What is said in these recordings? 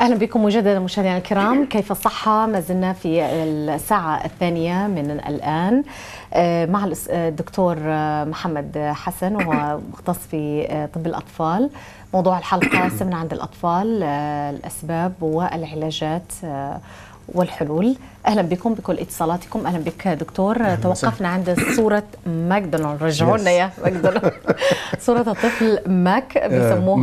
اهلا بكم مجددا مشاهدينا الكرام كيف الصحه ما زلنا في الساعه الثانيه من الان آه، مع آه، الدكتور آه، محمد حسن وهو مختص في طب الاطفال موضوع الحلقه سمنه عند الاطفال الاسباب والعلاجات والحلول اهلا بكم بكل اتصالاتكم اهلا بك دكتور أهلا توقفنا عند صوره ماكدونالد رجعوا لنا يا ماكدونالد صوره الطفل ماك آه، بيسموهم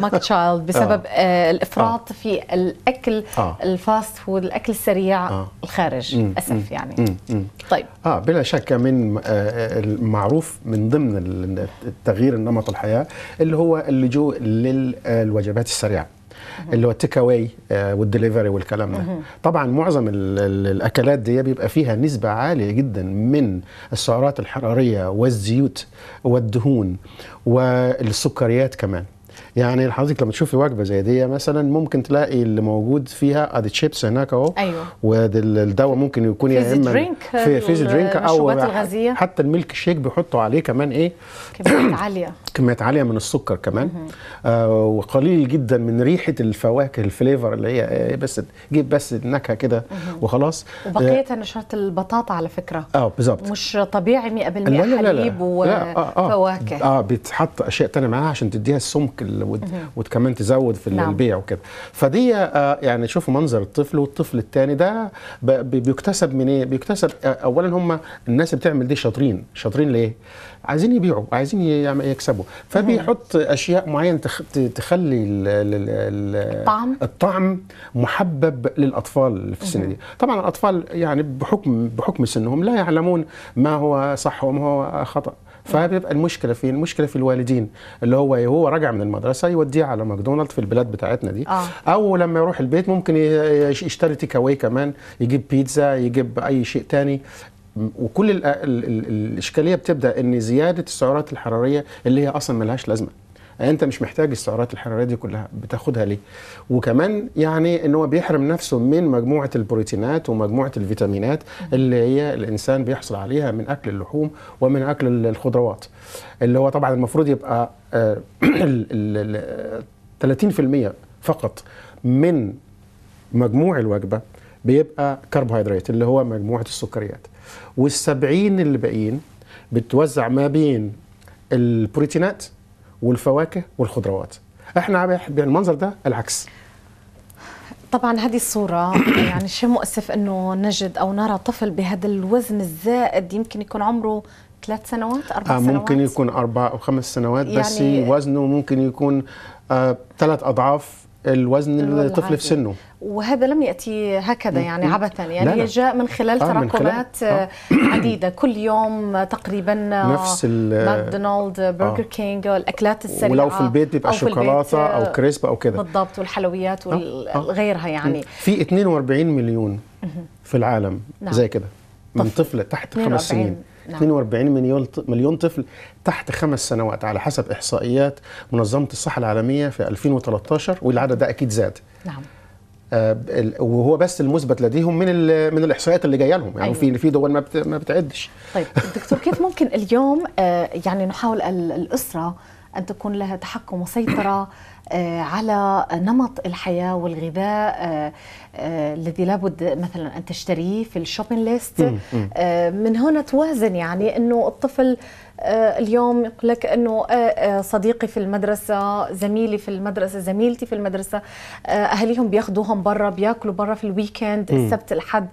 ماك تشايلد آه. بسبب آه. الافراط آه. في الاكل آه. الفاست فود الاكل السريع آه. الخارج مم. اسف مم. يعني مم. مم. طيب اه بلا شك من آه، المعروف من ضمن التغيير النمط الحياه اللي هو اللجوء للوجبات السريعه اللي هو التيك اواي والدليفري والكلام ده طبعا معظم الاكلات دي بيبقى فيها نسبه عاليه جدا من السعرات الحراريه والزيوت والدهون والسكريات كمان يعني حضرتك لما تشوفي وجبه زي دي مثلا ممكن تلاقي اللي موجود فيها ادي تشيبس هناك اهو ايوه والدواء ممكن يكون يا اما درينك في فيز درينك او الغازية. حتى الميلك شيك بيحطوا عليه كمان ايه كميات عاليه كميات عاليه من السكر كمان آه وقليل جدا من ريحه الفواكه الفليفر اللي هي إيه، بس جيب بس النكهه كده وخلاص وبقيه آه نشرات البطاطا على فكره اه بالظبط مش طبيعي 100% حليب وفواكه اه, آه, آه, آه بيتحط اشياء ثانيه معاها عشان تديها السمك وكمان تزود في نعم. البيع وكده فدي آه، يعني شوفوا منظر الطفل والطفل الثاني ده بيكتسب من ايه بيكتسب آه، اولا هم الناس اللي بتعمل دي شاطرين شاطرين ليه عايزين يبيعوا عايزين يكسبوا فبيحط اشياء معينه تخلي الطعم الطعم محبب للاطفال اللي في السن دي طبعا الاطفال يعني بحكم بحكم سنهم لا يعلمون ما هو صح وما هو خطا فبتبقى المشكله فين المشكله في الوالدين اللي هو إيه، هو راجع من المدرسه يوديه على ماكدونالد في البلاد بتاعتنا دي آه. او لما يروح البيت ممكن يشتري تيك اواي كمان يجيب بيتزا يجيب اي شيء تاني وكل الاشكاليه بتبدا ان زياده السعرات الحراريه اللي هي اصلا ملهاش لازمه يعني انت مش محتاج السعرات الحراريه دي كلها بتاخدها ليه وكمان يعني ان هو بيحرم نفسه من مجموعه البروتينات ومجموعه الفيتامينات اللي هي الانسان بيحصل عليها من اكل اللحوم ومن اكل الخضروات اللي هو طبعا المفروض يبقى 30% آه، فقط من مجموع الوجبه بيبقى كربوهيدرات اللي هو مجموعه السكريات والسبعين اللي باقيين بتوزع ما بين البروتينات والفواكه والخضروات احنا بالمنظر ده العكس طبعا هذه الصورة يعني شيء مؤسف انه نجد او نرى طفل بهذا الوزن الزائد يمكن يكون عمره ثلاث سنوات اربع آه سنوات ممكن يكون اربع او خمس سنوات يعني بس وزنه ممكن يكون آه، ثلاث اضعاف الوزن الطفل في سنه وهذا لم ياتي هكذا يعني عبثا يعني لا لا. جاء من خلال آه تراكمات آه،, آه. عديده كل يوم آه، تقريبا آه، نفس ماكدونالد برجر آه. كينج والاكلات السريعه ولو في البيت بيبقى أو شوكولاته او كريسب او كده بالضبط والحلويات وغيرها يعني في 42 مليون في العالم نعم. زي كده من طفل تحت خمس سنين نعم. 42 مليون مليون طفل تحت خمس سنوات على حسب احصائيات منظمه الصحه العالميه في 2013 والعدد ده اكيد زاد نعم آه، وهو بس المثبت لديهم من من الاحصائيات اللي جايه لهم يعني أيوة. في في دول ما ما بتعدش طيب دكتور كيف ممكن اليوم آه، يعني نحاول الاسره ان تكون لها تحكم وسيطره آه، على نمط الحياة والغذاء آه، آه، الذي لابد مثلا أن تشتريه في الشوبين ليست من هنا توازن يعني أنه الطفل اليوم يقول لك انه صديقي في المدرسه زميلي في المدرسه زميلتي في المدرسه اهاليهم بياخذوهم برا بياكلوا برا في الويكند السبت الحد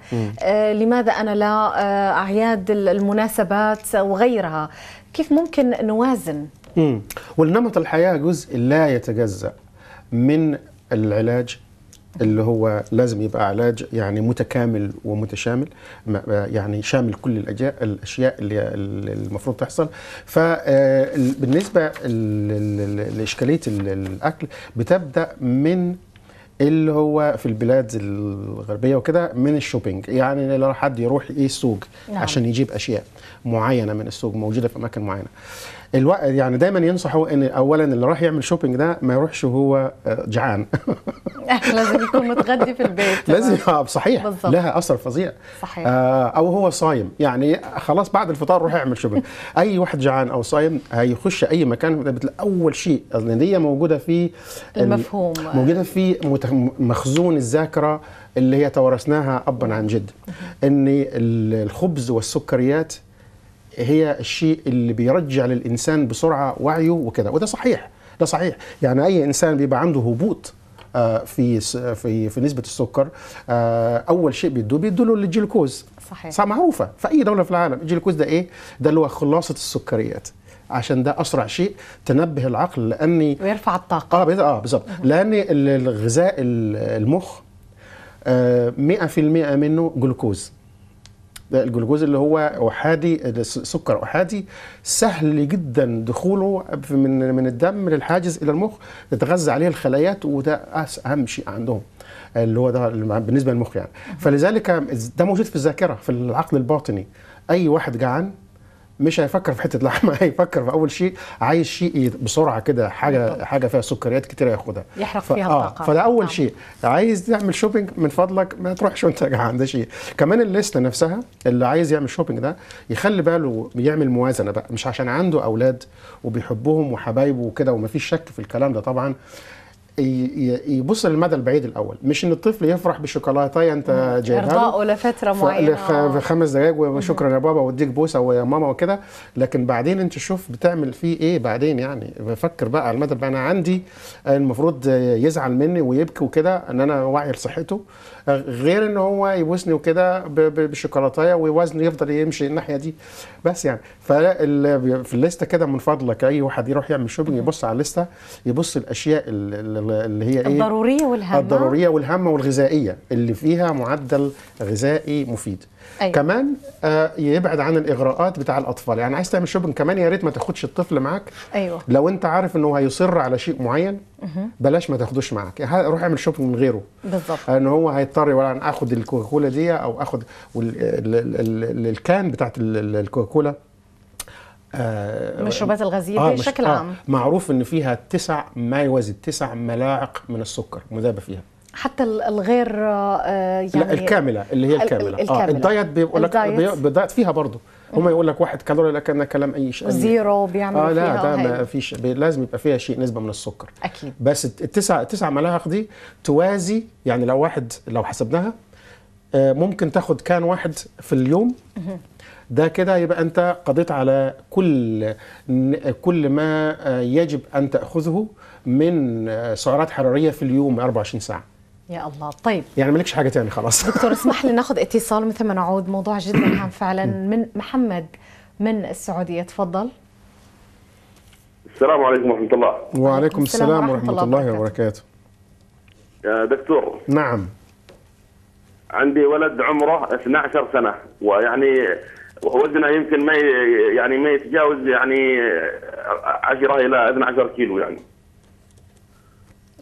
لماذا انا لا اعياد المناسبات وغيرها كيف ممكن نوازن امم والنمط الحياه جزء لا يتجزا من العلاج اللي هو لازم يبقى علاج يعني متكامل ومتشامل يعني شامل كل الأجياء الاشياء اللي المفروض تحصل فبالنسبه آه، لاشكاليه الاكل بتبدا من اللي هو في البلاد الغربيه وكده من الشوبينج يعني لو حد يروح ايه السوق نعم. عشان يجيب اشياء معينه من السوق موجوده في اماكن معينه الوقت يعني دايما ينصحوا ان اولا اللي راح يعمل شوبينج ده ما يروحش وهو آه، جعان أه، لازم يكون متغدي في البيت لازم اه صحيح بالزبط. لها اثر فظيع صحيح آه، او هو صايم يعني خلاص بعد الفطار روح اعمل شوبينج اي واحد جعان او صايم هيخش اي مكان اول شيء دي موجوده في المفهوم موجوده في مخزون الذاكره اللي هي توارثناها ابا عن جد ان الخبز والسكريات هي الشيء اللي بيرجع للانسان بسرعه وعيه وكده وده صحيح ده صحيح يعني اي انسان بيبقى عنده هبوط آه، في في في نسبه السكر آه، اول شيء بيدوه بيدوا له الجلوكوز صحيح صح معروفه في اي دوله في العالم الجلوكوز ده ايه ده اللي هو خلاصه السكريات عشان ده اسرع شيء تنبه العقل لاني ويرفع الطاقه اه اه بالظبط لان الغذاء المخ 100% آه، منه جلوكوز الجلوكوز اللي هو احادي سكر احادي سهل جدا دخوله من من الدم للحاجز الى المخ تتغذى عليه الخلايات وده اهم شيء عندهم اللي هو ده بالنسبه للمخ يعني فلذلك ده موجود في الذاكره في العقل الباطني اي واحد جعان مش هيفكر في حته لحمه هيفكر في اول شيء عايز شيء بسرعه كده حاجه حاجه فيها سكريات كتير ياخدها يحرق فيها آه، الطاقه آه فده اول نعم. شيء عايز تعمل شوبينج من فضلك ما تروحش وانت عند شيء كمان الليست نفسها اللي عايز يعمل شوبينج ده يخلي باله يعمل موازنه بقى مش عشان عنده اولاد وبيحبهم وحبايبه وكده ومفيش شك في الكلام ده طبعا يبص للمدى البعيد الاول مش ان الطفل يفرح بشوكولاتايه انت جايبها ارضائه لفتره معينه آه. في خمس دقائق وشكرا يا بابا واديك بوسه ويا ماما وكده لكن بعدين انت شوف بتعمل فيه ايه بعدين يعني بفكر بقى على المدى انا عندي المفروض يزعل مني ويبكي وكده ان انا واعي لصحته غير ان هو يبوسني وكده بالشوكولاته ووزنه يفضل يمشي الناحيه دي بس يعني ففي الليسته كده من فضلك اي واحد يروح يعمل شوبينج يبص على الليسته يبص الاشياء اللي اللي هي ايه الضروريه والهامه الضروريه والهامه والغذائيه اللي فيها معدل غذائي مفيد أيوة. كمان آه يبعد عن الاغراءات بتاع الاطفال يعني عايز تعمل شوبنج كمان يا ريت ما تاخدش الطفل معاك أيوة. لو انت عارف انه هيصر على شيء معين بلاش ما تاخدوش معاك روح اعمل شوبنج من غيره بالظبط ان هو هيضطر ولا اخد الكوكاكولا دي او اخد الكان بتاعت الكوكاكولا المشروبات آه، الغازيه آه بشكل آه عام معروف ان فيها تسع ما يوازي تسع ملاعق من السكر مذابه فيها حتى الغير آه، يعني لا الكامله اللي هي الكامله, الكاملة. آه الدايت بيقول لك الدايت فيها برضه هم يقول لك واحد كالوري لكن كلام اي شيء زيرو بيعمل آه لا فيها ده ما فيش لازم يبقى فيها شيء نسبه من السكر اكيد بس التسع التسع ملاعق دي توازي يعني لو واحد لو حسبناها آه، ممكن تاخد كان واحد في اليوم ده كده يبقى انت قضيت على كل كل ما آه، يجب ان تاخذه من آه، سعرات حراريه في اليوم 24 ساعه يا الله طيب يعني مالكش حاجه تاني خلاص دكتور اسمح لي ناخذ اتصال مثل ما نعود موضوع جدا هام فعلا من محمد من السعوديه تفضل السلام عليكم ورحمه الله وعليكم السلام, السلام ورحمه, ورحمة الله, الله وبركاته يا دكتور نعم عندي ولد عمره 12 سنه ويعني ووزنه يمكن ما يعني ما يتجاوز يعني 10 الى 12 كيلو يعني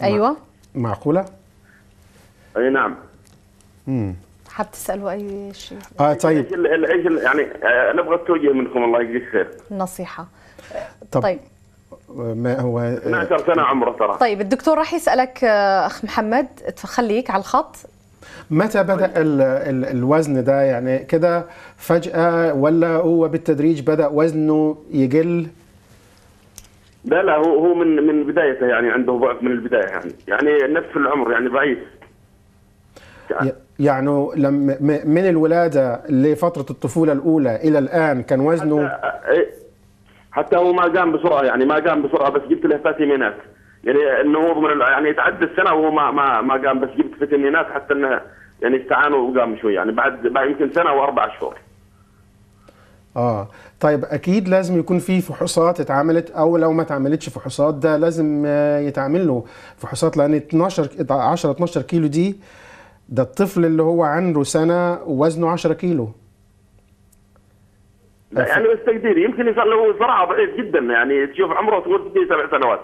ايوه معقوله اي نعم امم حاب تسالوا اي شيء اه طيب ايش يعني آه، نبغى توجه منكم الله يجزيك خير نصيحه طب طيب ما هو 12 سنه عمره ترى طيب الدكتور راح يسالك آه، اخ محمد خليك على الخط متى بدا طيب. الوزن ده يعني كده فجاه ولا هو بالتدريج بدا وزنه يقل لا لا هو هو من من بدايته يعني عنده ضعف من البدايه يعني يعني نفس العمر يعني ضعيف يعني, يعني لما من الولاده لفتره الطفوله الاولى الى الان كان وزنه حتى, إيه، حتى هو ما قام بسرعه يعني ما قام بسرعه بس جبت له فاتيمينات يعني انه هو يعني تعدى السنه وهو ما ما ما قام بس جبت في ناس حتى انه يعني استعانوا وقام شوي يعني بعد بعد يمكن سنه واربع شهور. اه طيب اكيد لازم يكون في فحوصات اتعملت او لو ما اتعملتش فحوصات ده لازم آه، يتعمل له فحوصات لان 12 10 12 كيلو دي ده الطفل اللي هو عنده سنه ووزنه 10 كيلو. لا يعني بس تقديري يمكن يصير له صراحه ضعيف جدا يعني تشوف عمره تقول سبع سنوات.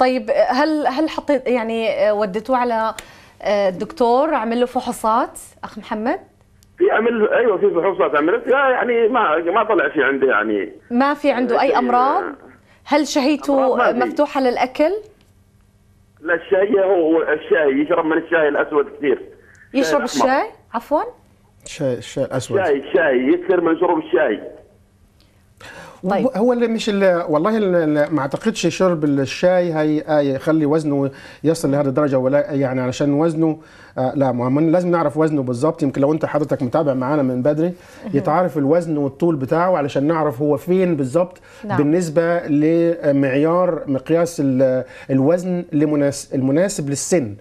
طيب هل هل حطيت يعني آه، وديتوه على آه، الدكتور عمل له فحوصات اخ محمد؟ في عمل ايوه في فحوصات عملت لا يعني ما ما طلع في عنده يعني ما في عنده اي يعني، امراض؟ هل شهيته مفتوحه للاكل؟ لا الشاي هو الشاي يشرب من الشاي الاسود كثير يشرب الشاي عفوا؟ الشاي الشاي الاسود الشاي الشاي يكثر من شرب الشاي طيب هو اللي مش اللي والله اللي ما اعتقدش شرب الشاي هيخلي آه، وزنه يصل لهذه الدرجه ولا يعني علشان وزنه آه، لا مهمن لازم نعرف وزنه بالظبط يمكن لو انت حضرتك متابع معانا من بدري يتعرف الوزن والطول بتاعه علشان نعرف هو فين بالظبط نعم. بالنسبه لمعيار مقياس الوزن المناسب للسن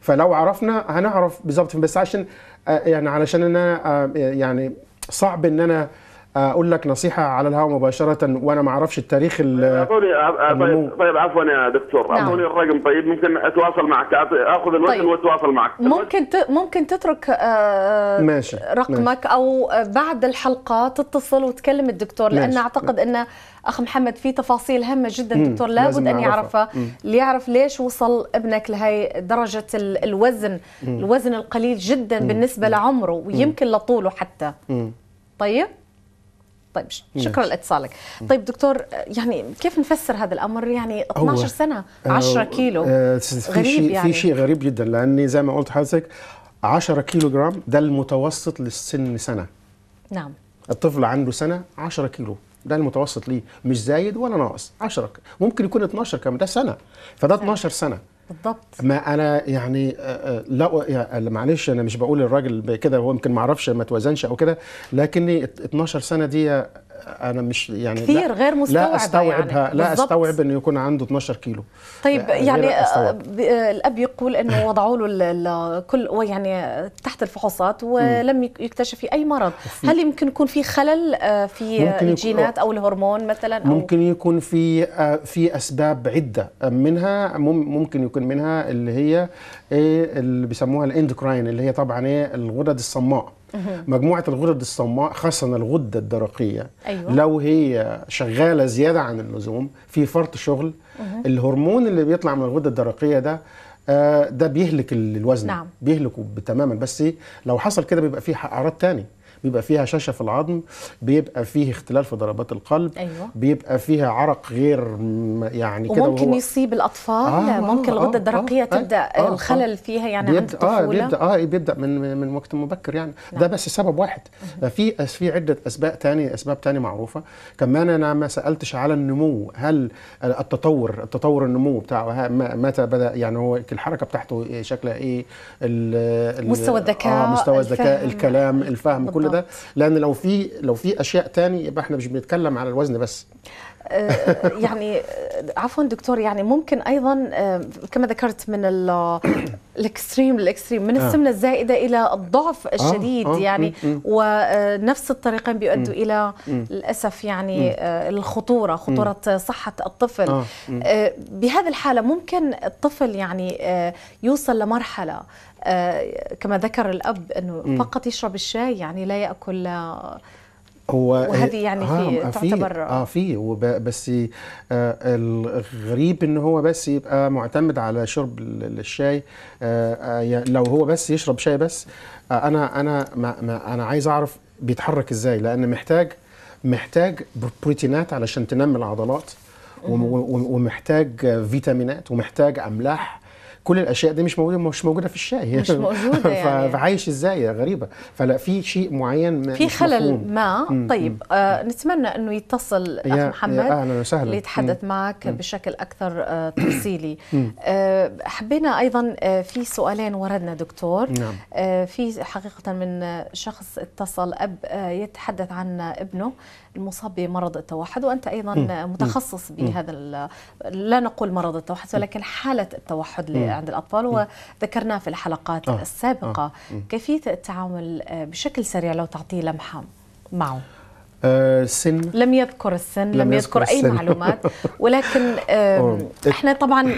فلو عرفنا هنعرف بالظبط بس عشان آه، يعني علشان انا يعني صعب ان انا اقول لك نصيحه على الهواء مباشره وانا ما اعرفش التاريخ اعطوني طيب, طيب عفوا يا دكتور نعم. اعطوني نعم. الرقم طيب ممكن اتواصل معك اخذ الوزن طيب. واتواصل معك ممكن ت... ممكن تترك آه، آه، ماشي. رقمك ماشي. او بعد الحلقه تتصل وتكلم الدكتور لان ماشي. اعتقد ان اخ محمد في تفاصيل هامه جدا دكتور لابد ان يعرفها ليعرف ليش وصل ابنك لهي درجه الوزن مم. الوزن القليل جدا مم. بالنسبه مم. لعمره ويمكن لطوله حتى طيب طيب شكرا لاتصالك طيب دكتور يعني كيف نفسر هذا الامر يعني 12 سنه 10 آه، كيلو آه غريب شيء يعني في شيء غريب جدا لاني زي ما قلت حضرتك 10 كيلو جرام ده المتوسط للسن سنه نعم الطفل عنده سنه 10 كيلو ده المتوسط ليه مش زايد ولا ناقص 10 ممكن يكون 12 كمان ده سنه فده 12 نعم. سنه بالضبط ما انا يعني آه، آه، لا آه، معلش انا مش بقول الراجل كده هو يمكن ما اعرفش ما توازنش او كده لكني 12 سنه دي انا مش يعني كثير لا غير مستوعب لا استوعبها يعني. لا استوعب انه يكون عنده 12 كيلو طيب يعني آه، آه، الاب يقول انه وضعوا له كل يعني تحت الفحوصات ولم يكتشف اي مرض هل يمكن يكون في خلل آه، في الجينات او الهرمون مثلا أو ممكن يكون في في اسباب عده منها ممكن يكون منها اللي هي ايه اللي بيسموها الاندوكراين اللي هي طبعا ايه الغدد الصماء مجموعه الغدد الصماء خاصه الغده الدرقيه أيوة. لو هي شغاله زياده عن اللزوم في فرط شغل الهرمون اللي بيطلع من الغده الدرقيه ده آه، ده بيهلك الوزن نعم. بيهلكه تماما بس لو حصل كده بيبقى فيه اعراض تاني بيبقى فيها شاشه في العظم بيبقى فيه اختلال في ضربات القلب أيوة. بيبقى فيها عرق غير يعني كده وممكن يصيب الاطفال آه, آه، ممكن الغده آه، آه، الدرقيه آه تبدا آه الخلل آه فيها يعني بيبدأ عند الطفوله اه بيبدا اه بيبدا من من وقت مبكر يعني نعم. ده بس سبب واحد في في عده اسباب ثانيه اسباب ثانيه معروفه كمان انا ما سالتش على النمو هل التطور التطور النمو بتاعه متى بدا يعني هو الحركه بتاعته إيه؟ شكلها ايه مستوى الذكاء آه مستوى الذكاء الكلام الفهم كل ده لان لو في لو في اشياء تاني يبقى احنا مش بنتكلم على الوزن بس آه، آه، يعني آه، عفوا دكتور يعني ممكن ايضا كما ذكرت من الاكستريم الاكستريم من السمنه الزائده الى الضعف الشديد يعني ونفس الطريقين بيؤدوا الى للاسف يعني الخطوره خطوره صحه الطفل بهذه الحاله ممكن الطفل يعني يوصل لمرحله آه، كما ذكر الاب انه م. فقط يشرب الشاي يعني لا ياكل آه، هو وهذه يعني آه، في آه تعتبر اه في بس آه الغريب ان هو بس يبقى معتمد على شرب الشاي آه لو هو بس يشرب شاي بس آه انا انا ما ما انا عايز اعرف بيتحرك ازاي لان محتاج محتاج بروتينات علشان تنمي العضلات ومحتاج فيتامينات ومحتاج املاح كل الاشياء دي مش موجوده مش موجوده في الشاي مش موجوده يعني فعايش ازاي غريبه فلا في شيء معين في خلل ما مم. طيب آه نتمنى انه يتصل اخ محمد اهلا وسهلا ليتحدث معك مم. بشكل اكثر آه تفصيلي آه حبينا ايضا آه في سؤالين وردنا دكتور نعم. آه في حقيقه من شخص اتصل اب آه يتحدث عن ابنه آه المصاب بمرض التوحد وانت ايضا م. متخصص بهذا لا نقول مرض التوحد ولكن حاله التوحد عند الاطفال وذكرناه في الحلقات آه. آه. السابقه آه. كيفيه التعامل آه، بشكل سريع لو تعطيه لمحه معه السن آه، لم يذكر السن لم, لم يذكر, يذكر السن. اي معلومات ولكن احنا طبعا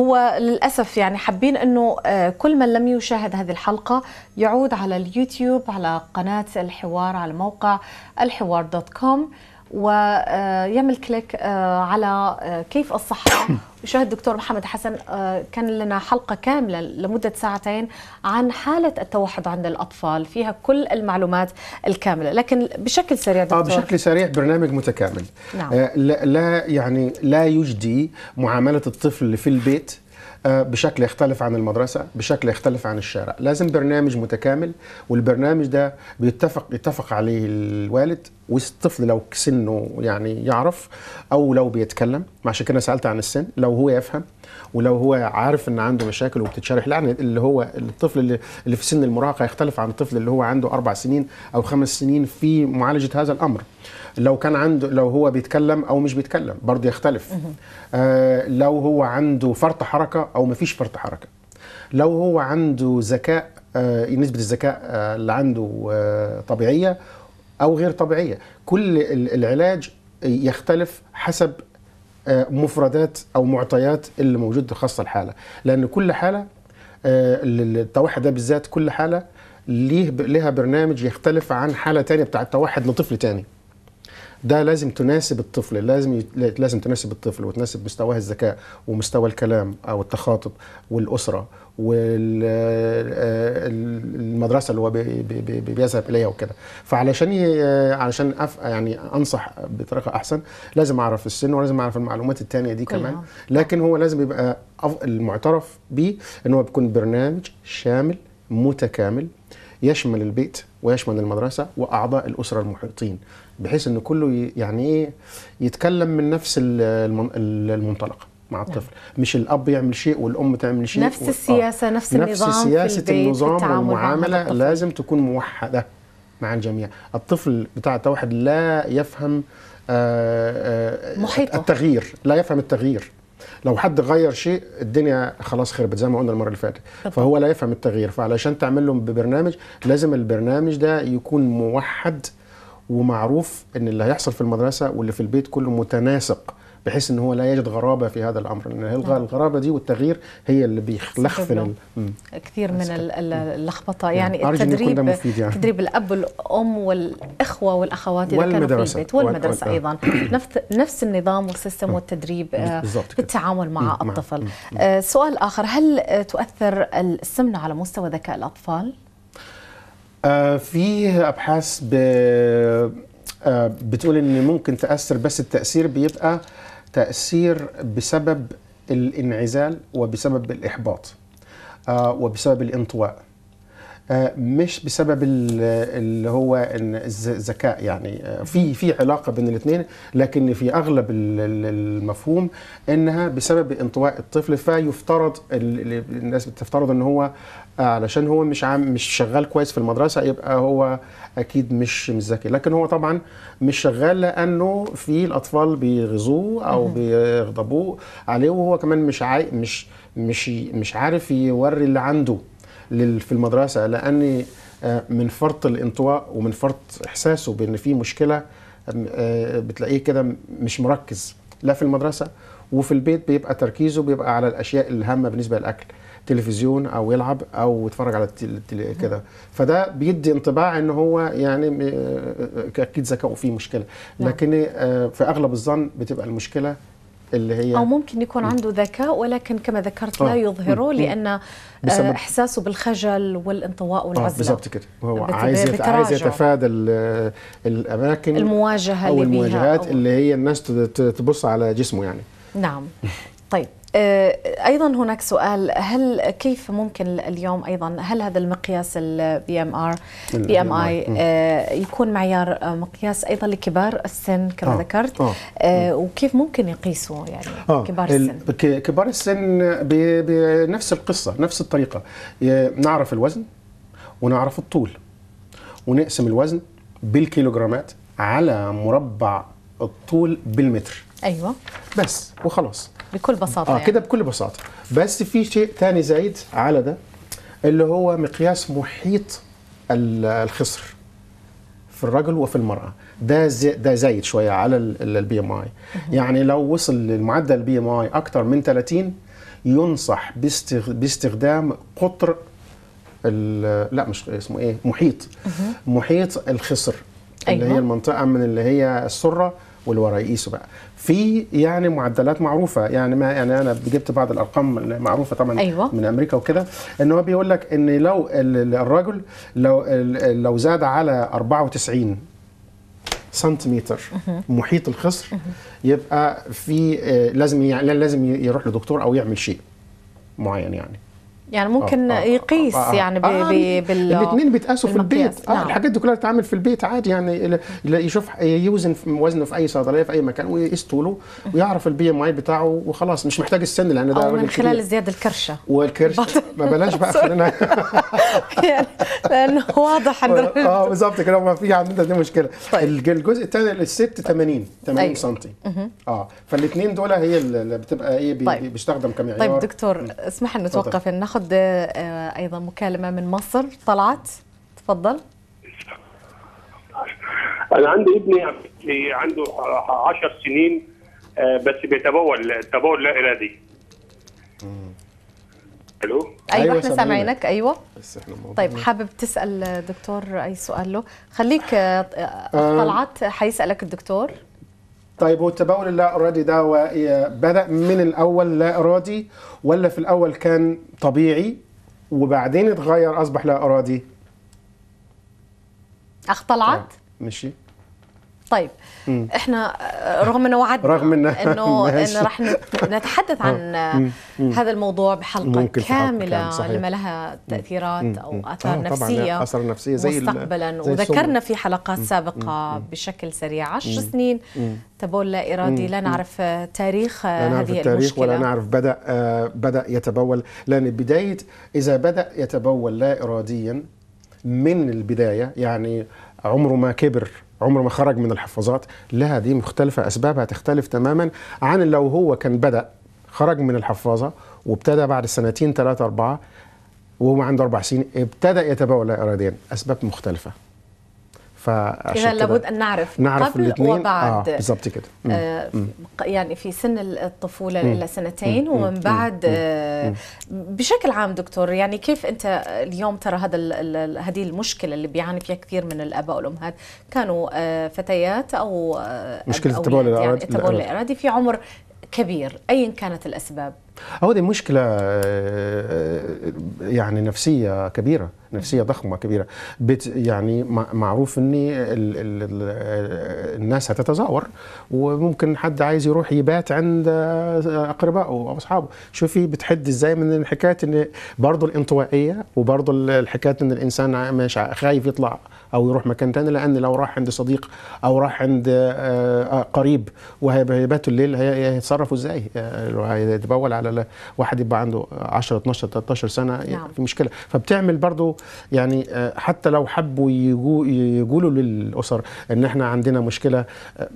هو للأسف يعني حابين أنه آه، كل من لم يشاهد هذه الحلقة يعود على اليوتيوب على قناة الحوار على موقع الحوار دوت كوم ويعمل كليك آه، على آه، كيف الصحة يشاهد الدكتور محمد حسن آه، كان لنا حلقة كاملة لمدة ساعتين عن حالة التوحد عند الأطفال فيها كل المعلومات الكاملة لكن بشكل سريع دكتور بشكل سريع برنامج متكامل نعم. لا يعني لا يجدي معاملة الطفل في البيت آه، بشكل يختلف عن المدرسة بشكل يختلف عن الشارع لازم برنامج متكامل والبرنامج ده بيتفق يتفق عليه الوالد والطفل لو سنه يعني يعرف او لو بيتكلم عشان كده سالت عن السن لو هو يفهم ولو هو عارف ان عنده مشاكل وبتتشرح لان اللي هو الطفل اللي في سن المراهقه يختلف عن الطفل اللي هو عنده اربع سنين او خمس سنين في معالجه هذا الامر لو كان عنده لو هو بيتكلم او مش بيتكلم برضه يختلف آه لو هو عنده فرط حركه او مفيش فرط حركه لو هو عنده ذكاء آه نسبه الذكاء آه اللي عنده آه طبيعيه او غير طبيعيه كل العلاج يختلف حسب آه، مفردات او معطيات اللي موجوده خاصه الحاله لان كل حاله آه، التوحد ده بالذات كل حاله ليه لها برنامج يختلف عن حاله تانية بتاع التوحد لطفل تاني ده لازم تناسب الطفل لازم لازم تناسب الطفل وتناسب مستواه الذكاء ومستوى الكلام او التخاطب والاسره والمدرسه آه، اللي هو بيذهب اليها وكده فعلشان علشان يعني انصح بطريقه احسن لازم اعرف السن ولازم اعرف المعلومات الثانيه دي كمان لكن هو لازم يبقى المعترف بيه ان هو بيكون برنامج شامل متكامل يشمل البيت ويشمل المدرسه واعضاء الاسره المحيطين بحيث ان كله يعني ايه يتكلم من نفس المنطلق مع نعم. الطفل نعم. مش الاب يعمل شيء والام تعمل شيء نفس آه. السياسه نفس النظام نفس سياسه النظام والمعامله لازم تكون موحده مع الجميع الطفل بتاع التوحد لا يفهم آه، آه، محيطه التغيير لا يفهم التغيير لو حد غير شيء الدنيا خلاص خربت زي ما قلنا المره اللي فاتت فهو لا يفهم التغيير فعلشان تعمل له ببرنامج لازم البرنامج ده يكون موحد ومعروف ان اللي هيحصل في المدرسه واللي في البيت كله متناسق بحيث ان هو لا يجد غرابه في هذا الامر لان نعم. الغرابه دي والتغيير هي اللي بيخلخفن كثير من اللخبطه نعم. يعني نعم. التدريب يعني. تدريب الاب والام والاخوه والاخوات اللي كانوا في البيت والمدرسه ايضا نفس نفس النظام والسيستم والتدريب آه، في التعامل مع الطفل آه، سؤال اخر هل تؤثر السمنه على مستوى ذكاء الاطفال آه، في ابحاث ب... آه، بتقول ان ممكن تاثر بس التاثير بيبقى تاثير بسبب الانعزال وبسبب الاحباط آه، وبسبب الانطواء آه، مش بسبب اللي هو الذكاء يعني آه، في في علاقه بين الاثنين لكن في اغلب المفهوم انها بسبب انطواء الطفل فيفترض الناس بتفترض ان هو آه، علشان هو مش عام مش شغال كويس في المدرسه يبقى هو اكيد مش مش ذكي لكن هو طبعا مش شغال لانه في الاطفال بيغزوه او بيغضبوه عليه وهو كمان مش عاي... مش مش مش عارف يوري اللي عنده في المدرسه لاني آه، من فرط الانطواء ومن فرط احساسه بان في مشكله آه، بتلاقيه كده مش مركز لا في المدرسه وفي البيت بيبقى تركيزه بيبقى على الاشياء الهامه بالنسبه للاكل تلفزيون او يلعب او يتفرج على كده فده بيدي انطباع ان هو يعني آه، اكيد ذكائه فيه مشكله نعم. لكن في اغلب الظن بتبقى المشكله اللي هي او ممكن يكون عنده ذكاء ولكن كما ذكرت لا آه. يظهره لان آه، احساسه بالخجل والانطواء آه، والعزله بالضبط كده هو عايز عايز يتفادى الاماكن المواجهه او اللي المواجهات أو اللي هي الناس تبص على جسمه يعني نعم طيب آه، ايضا هناك سؤال هل كيف ممكن اليوم ايضا هل هذا المقياس البي ام ار بي ام اي يكون معيار آه، مقياس ايضا لكبار السن كما آه. ذكرت آه. آه. وكيف ممكن يقيسوا يعني آه. كبار السن كبار السن بنفس القصه نفس الطريقه نعرف الوزن ونعرف الطول ونقسم الوزن بالكيلوغرامات على مربع الطول بالمتر ايوه بس وخلاص بكل بساطه آه يعني. كده بكل بساطه بس في شيء ثاني زايد على ده اللي هو مقياس محيط الخصر في الرجل وفي المراه ده زي ده زايد شويه على البي ام اي يعني لو وصل لمعدل البي ام اي اكثر من 30 ينصح باستخدام قطر لا مش اسمه ايه محيط محيط الخصر اللي هي أيوة. المنطقه من اللي هي السره والورئيس بقى في يعني معدلات معروفه يعني ما يعني انا جبت بعض الارقام المعروفه طبعا أيوة. من امريكا وكده ان هو بيقول لك ان لو الراجل لو لو زاد على 94 سنتيمتر محيط الخصر يبقى في آه، لازم يعني لازم يروح لدكتور او يعمل شيء معين يعني يعني ممكن آه, آه،, آه، يقيس آه, آه. يعني آه آه بال الاثنين بيتقاسوا في البيت آه نعم. الحاجات دي كلها بتتعمل في البيت عادي يعني يشوف يوزن وزنه في اي صيدليه في اي مكان ويقيس طوله ويعرف البي ام اي بتاعه وخلاص مش محتاج السن لان ده من خلال زياده الكرشه والكرش ما بلاش بقى خلينا يعني لانه واضح اه بالظبط كده ما في عندنا دي مشكله طيب. الجزء الثاني للست 80 80 أيوه. سم اه فالاثنين دول هي اللي بتبقى ايه طيب. بيستخدم كمعيار طيب دكتور اسمح لي نتوقف ناخذ ناخذ آه، آه، ايضا مكالمه من مصر طلعت تفضل انا عندي ابني عنده 10 سنين آه، بس بيتبول تبول لا ارادي الو ايوه, أيوة، احنا سامعينك ايوه بس احنا طيب حابب تسال دكتور اي سؤال له خليك طلعت حيسالك الدكتور طيب هو التبول اللا ارادي ده بدا من الاول لا ارادي ولا في الاول كان طبيعي وبعدين اتغير اصبح لا ارادي اختلعت طيب. آه، ماشي طيب مم. احنا رغم انه وعدنا رغم انه انه, إنه راح نتحدث عن مم. هذا الموضوع بحلقه ممكن كامله صحيح. لما لها تاثيرات مم. او آه، اثار آه نفسيه اثار نفسيه زي مستقبلا زي وذكرنا في حلقات سابقه مم. بشكل سريع 10 سنين تبول لا ارادي لا نعرف تاريخ لا نعرف هذه التاريخ المشكله ولا نعرف بدا آه بدا يتبول لان بدايه اذا بدا يتبول لا اراديا من البدايه يعني عمره ما كبر عمره ما خرج من الحفاظات لا دي مختلفة أسبابها تختلف تماما عن لو هو كان بدأ خرج من الحفاظة وابتدى بعد سنتين ثلاثة أربعة وهو عنده أربع سنين ابتدأ يتبول لا إراديا أسباب مختلفة فعشان كده لابد ان نعرف, نعرف قبل الاتنين. وبعد آه كده آه يعني في سن الطفوله مم. الى سنتين مم. ومن بعد آه بشكل عام دكتور يعني كيف انت اليوم ترى هذا هذه المشكله اللي بيعاني فيها كثير من الاباء والامهات كانوا آه فتيات او آه مشكله التبول الارادي يعني التبول الارادي في عمر كبير ايا كانت الاسباب هذه مشكله آه، يعني نفسيه كبيره نفسيه ضخمه كبيره بت يعني معروف ان الناس هتتزاور وممكن حد عايز يروح يبات عند آه، اقربائه او اصحابه شوفي بتحد ازاي من الحكايه ان برضه الانطوائيه وبرضه الحكايه ان الانسان مش خايف يطلع او يروح مكان تاني لان لو راح عند صديق او راح عند آه، قريب وهيباتوا الليل هيتصرفوا ازاي هيتبول على على واحد يبقى عنده 10 12 13 سنه يعني نعم. في مشكله فبتعمل برضو يعني آه، حتى لو حبوا يقولوا للاسر ان احنا عندنا مشكله آه،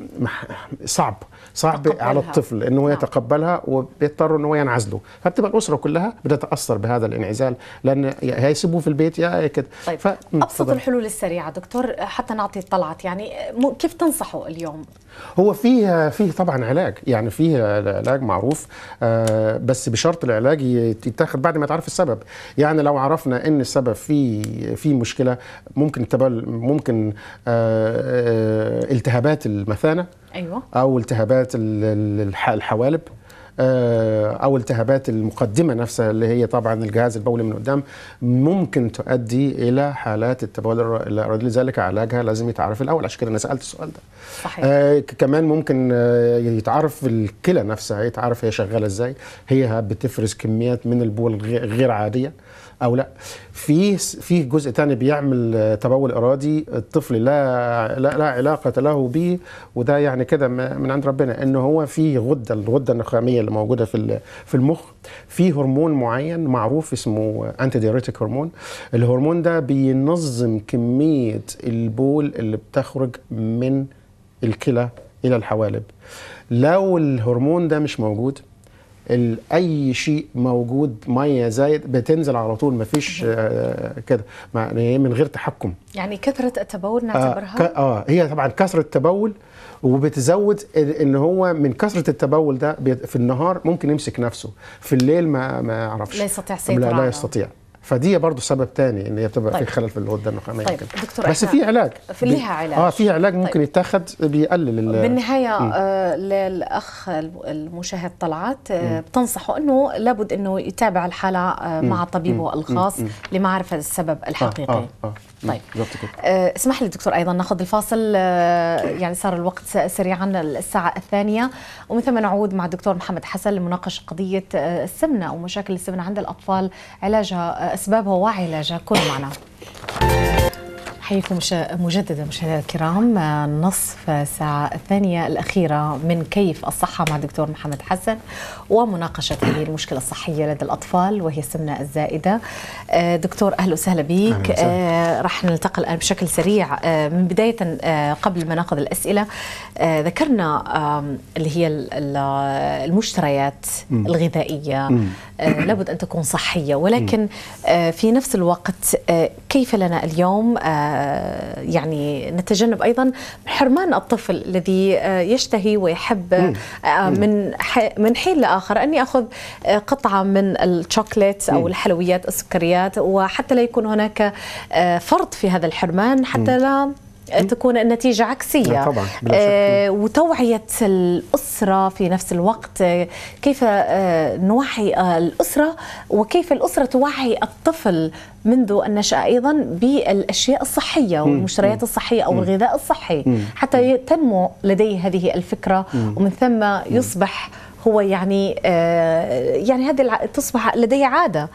صعب صعب على الطفل ان هو نعم. يتقبلها وبيضطروا ان هو ينعزله فبتبقى الاسره كلها بتتاثر بهذا الانعزال لان هيسيبوه في البيت يا كده طيب. ف... ابسط فضل. الحلول السريعه دكتور حتى نعطي طلعت يعني آه، كيف تنصحوا اليوم هو فيه فيه طبعا علاج يعني فيه علاج معروف بس بشرط العلاج يتاخد بعد ما يتعرف السبب يعني لو عرفنا ان السبب في في مشكله ممكن تبل ممكن آه، آه، التهابات المثانه ايوه او التهابات الحوالب آه، او التهابات المقدمه نفسها اللي هي طبعا الجهاز البولي من قدام ممكن تؤدي الى حالات التبول الارادي لذلك علاجها لازم يتعرف الاول عشان كده انا سالت السؤال ده صحيح. آه كمان ممكن آه، يتعرف الكلى نفسها يتعرف هي شغاله ازاي هي بتفرز كميات من البول غير عاديه او لا في في جزء تاني بيعمل تبول ارادي الطفل لا لا, لا علاقه له به وده يعني كده من عند ربنا ان هو في غده الغده النخاميه اللي موجوده في في المخ في هرمون معين معروف اسمه انتي ديوريتيك هرمون الهرمون ده بينظم كميه البول اللي بتخرج من الكلى الى الحوالب لو الهرمون ده مش موجود اي شيء موجود ميه زايد بتنزل على طول مفيش آه، كده يعني من غير تحكم يعني كثره التبول آه، نعتبرها اه, هي طبعا كثره التبول وبتزود ان هو من كثره التبول ده في النهار ممكن يمسك نفسه في الليل ما ما يعرفش لا يستطيع سيطره لا, لا يستطيع فدي برضه سبب تاني ان هي بتبقى طيب. في خلل في الغده النخاميه طيب دكتور بس في علاج في ليها علاج اه في علاج ممكن طيب. يتاخد بيقلل بالنهايه آه للاخ المشاهد طلعت آه بتنصحه انه لابد انه يتابع الحاله آه مع طبيبه الخاص لمعرفه السبب آه، آه، الحقيقي آه آه آه. طيب آه اسمح لي دكتور ايضا ناخذ الفاصل آه يعني صار الوقت سريعا الساعه الثانيه ومن ثم نعود مع الدكتور محمد حسن لمناقشه قضيه آه السمنه ومشاكل السمنه عند الاطفال علاجها آه، اسبابها وعلاجها كونوا معنا حيكم مجددا مشاهدينا الكرام آه، نصف الساعة الثانية الأخيرة من كيف الصحة مع الدكتور محمد حسن ومناقشة هذه المشكلة الصحية لدى الأطفال وهي السمنة الزائدة آه، دكتور أهلا وسهلا بك آه رح نلتقي الآن بشكل سريع آه، من بداية قبل ما ناخذ الأسئلة ذكرنا اللي هي المشتريات الغذائية لابد أن تكون صحية ولكن في نفس الوقت كيف لنا اليوم آه، يعني نتجنب أيضا حرمان الطفل الذي آه، يشتهي ويحب آه، من من حين لآخر أني أخذ قطعة من الشوكليت أو الحلويات السكريات وحتى لا يكون هناك فرط في هذا الحرمان حتى لا تكون النتيجة عكسية نعم، طبعا آه وتوعية الأسرة في نفس الوقت آه، كيف آه نوعي آه، الأسرة وكيف الأسرة توعي الطفل منذ النشأة أيضا بالأشياء الصحية والمشتريات الصحية أو الغذاء الصحي حتى تنمو لديه هذه الفكرة ومن ثم يصبح هو يعني آه يعني هذه تصبح لديه عادة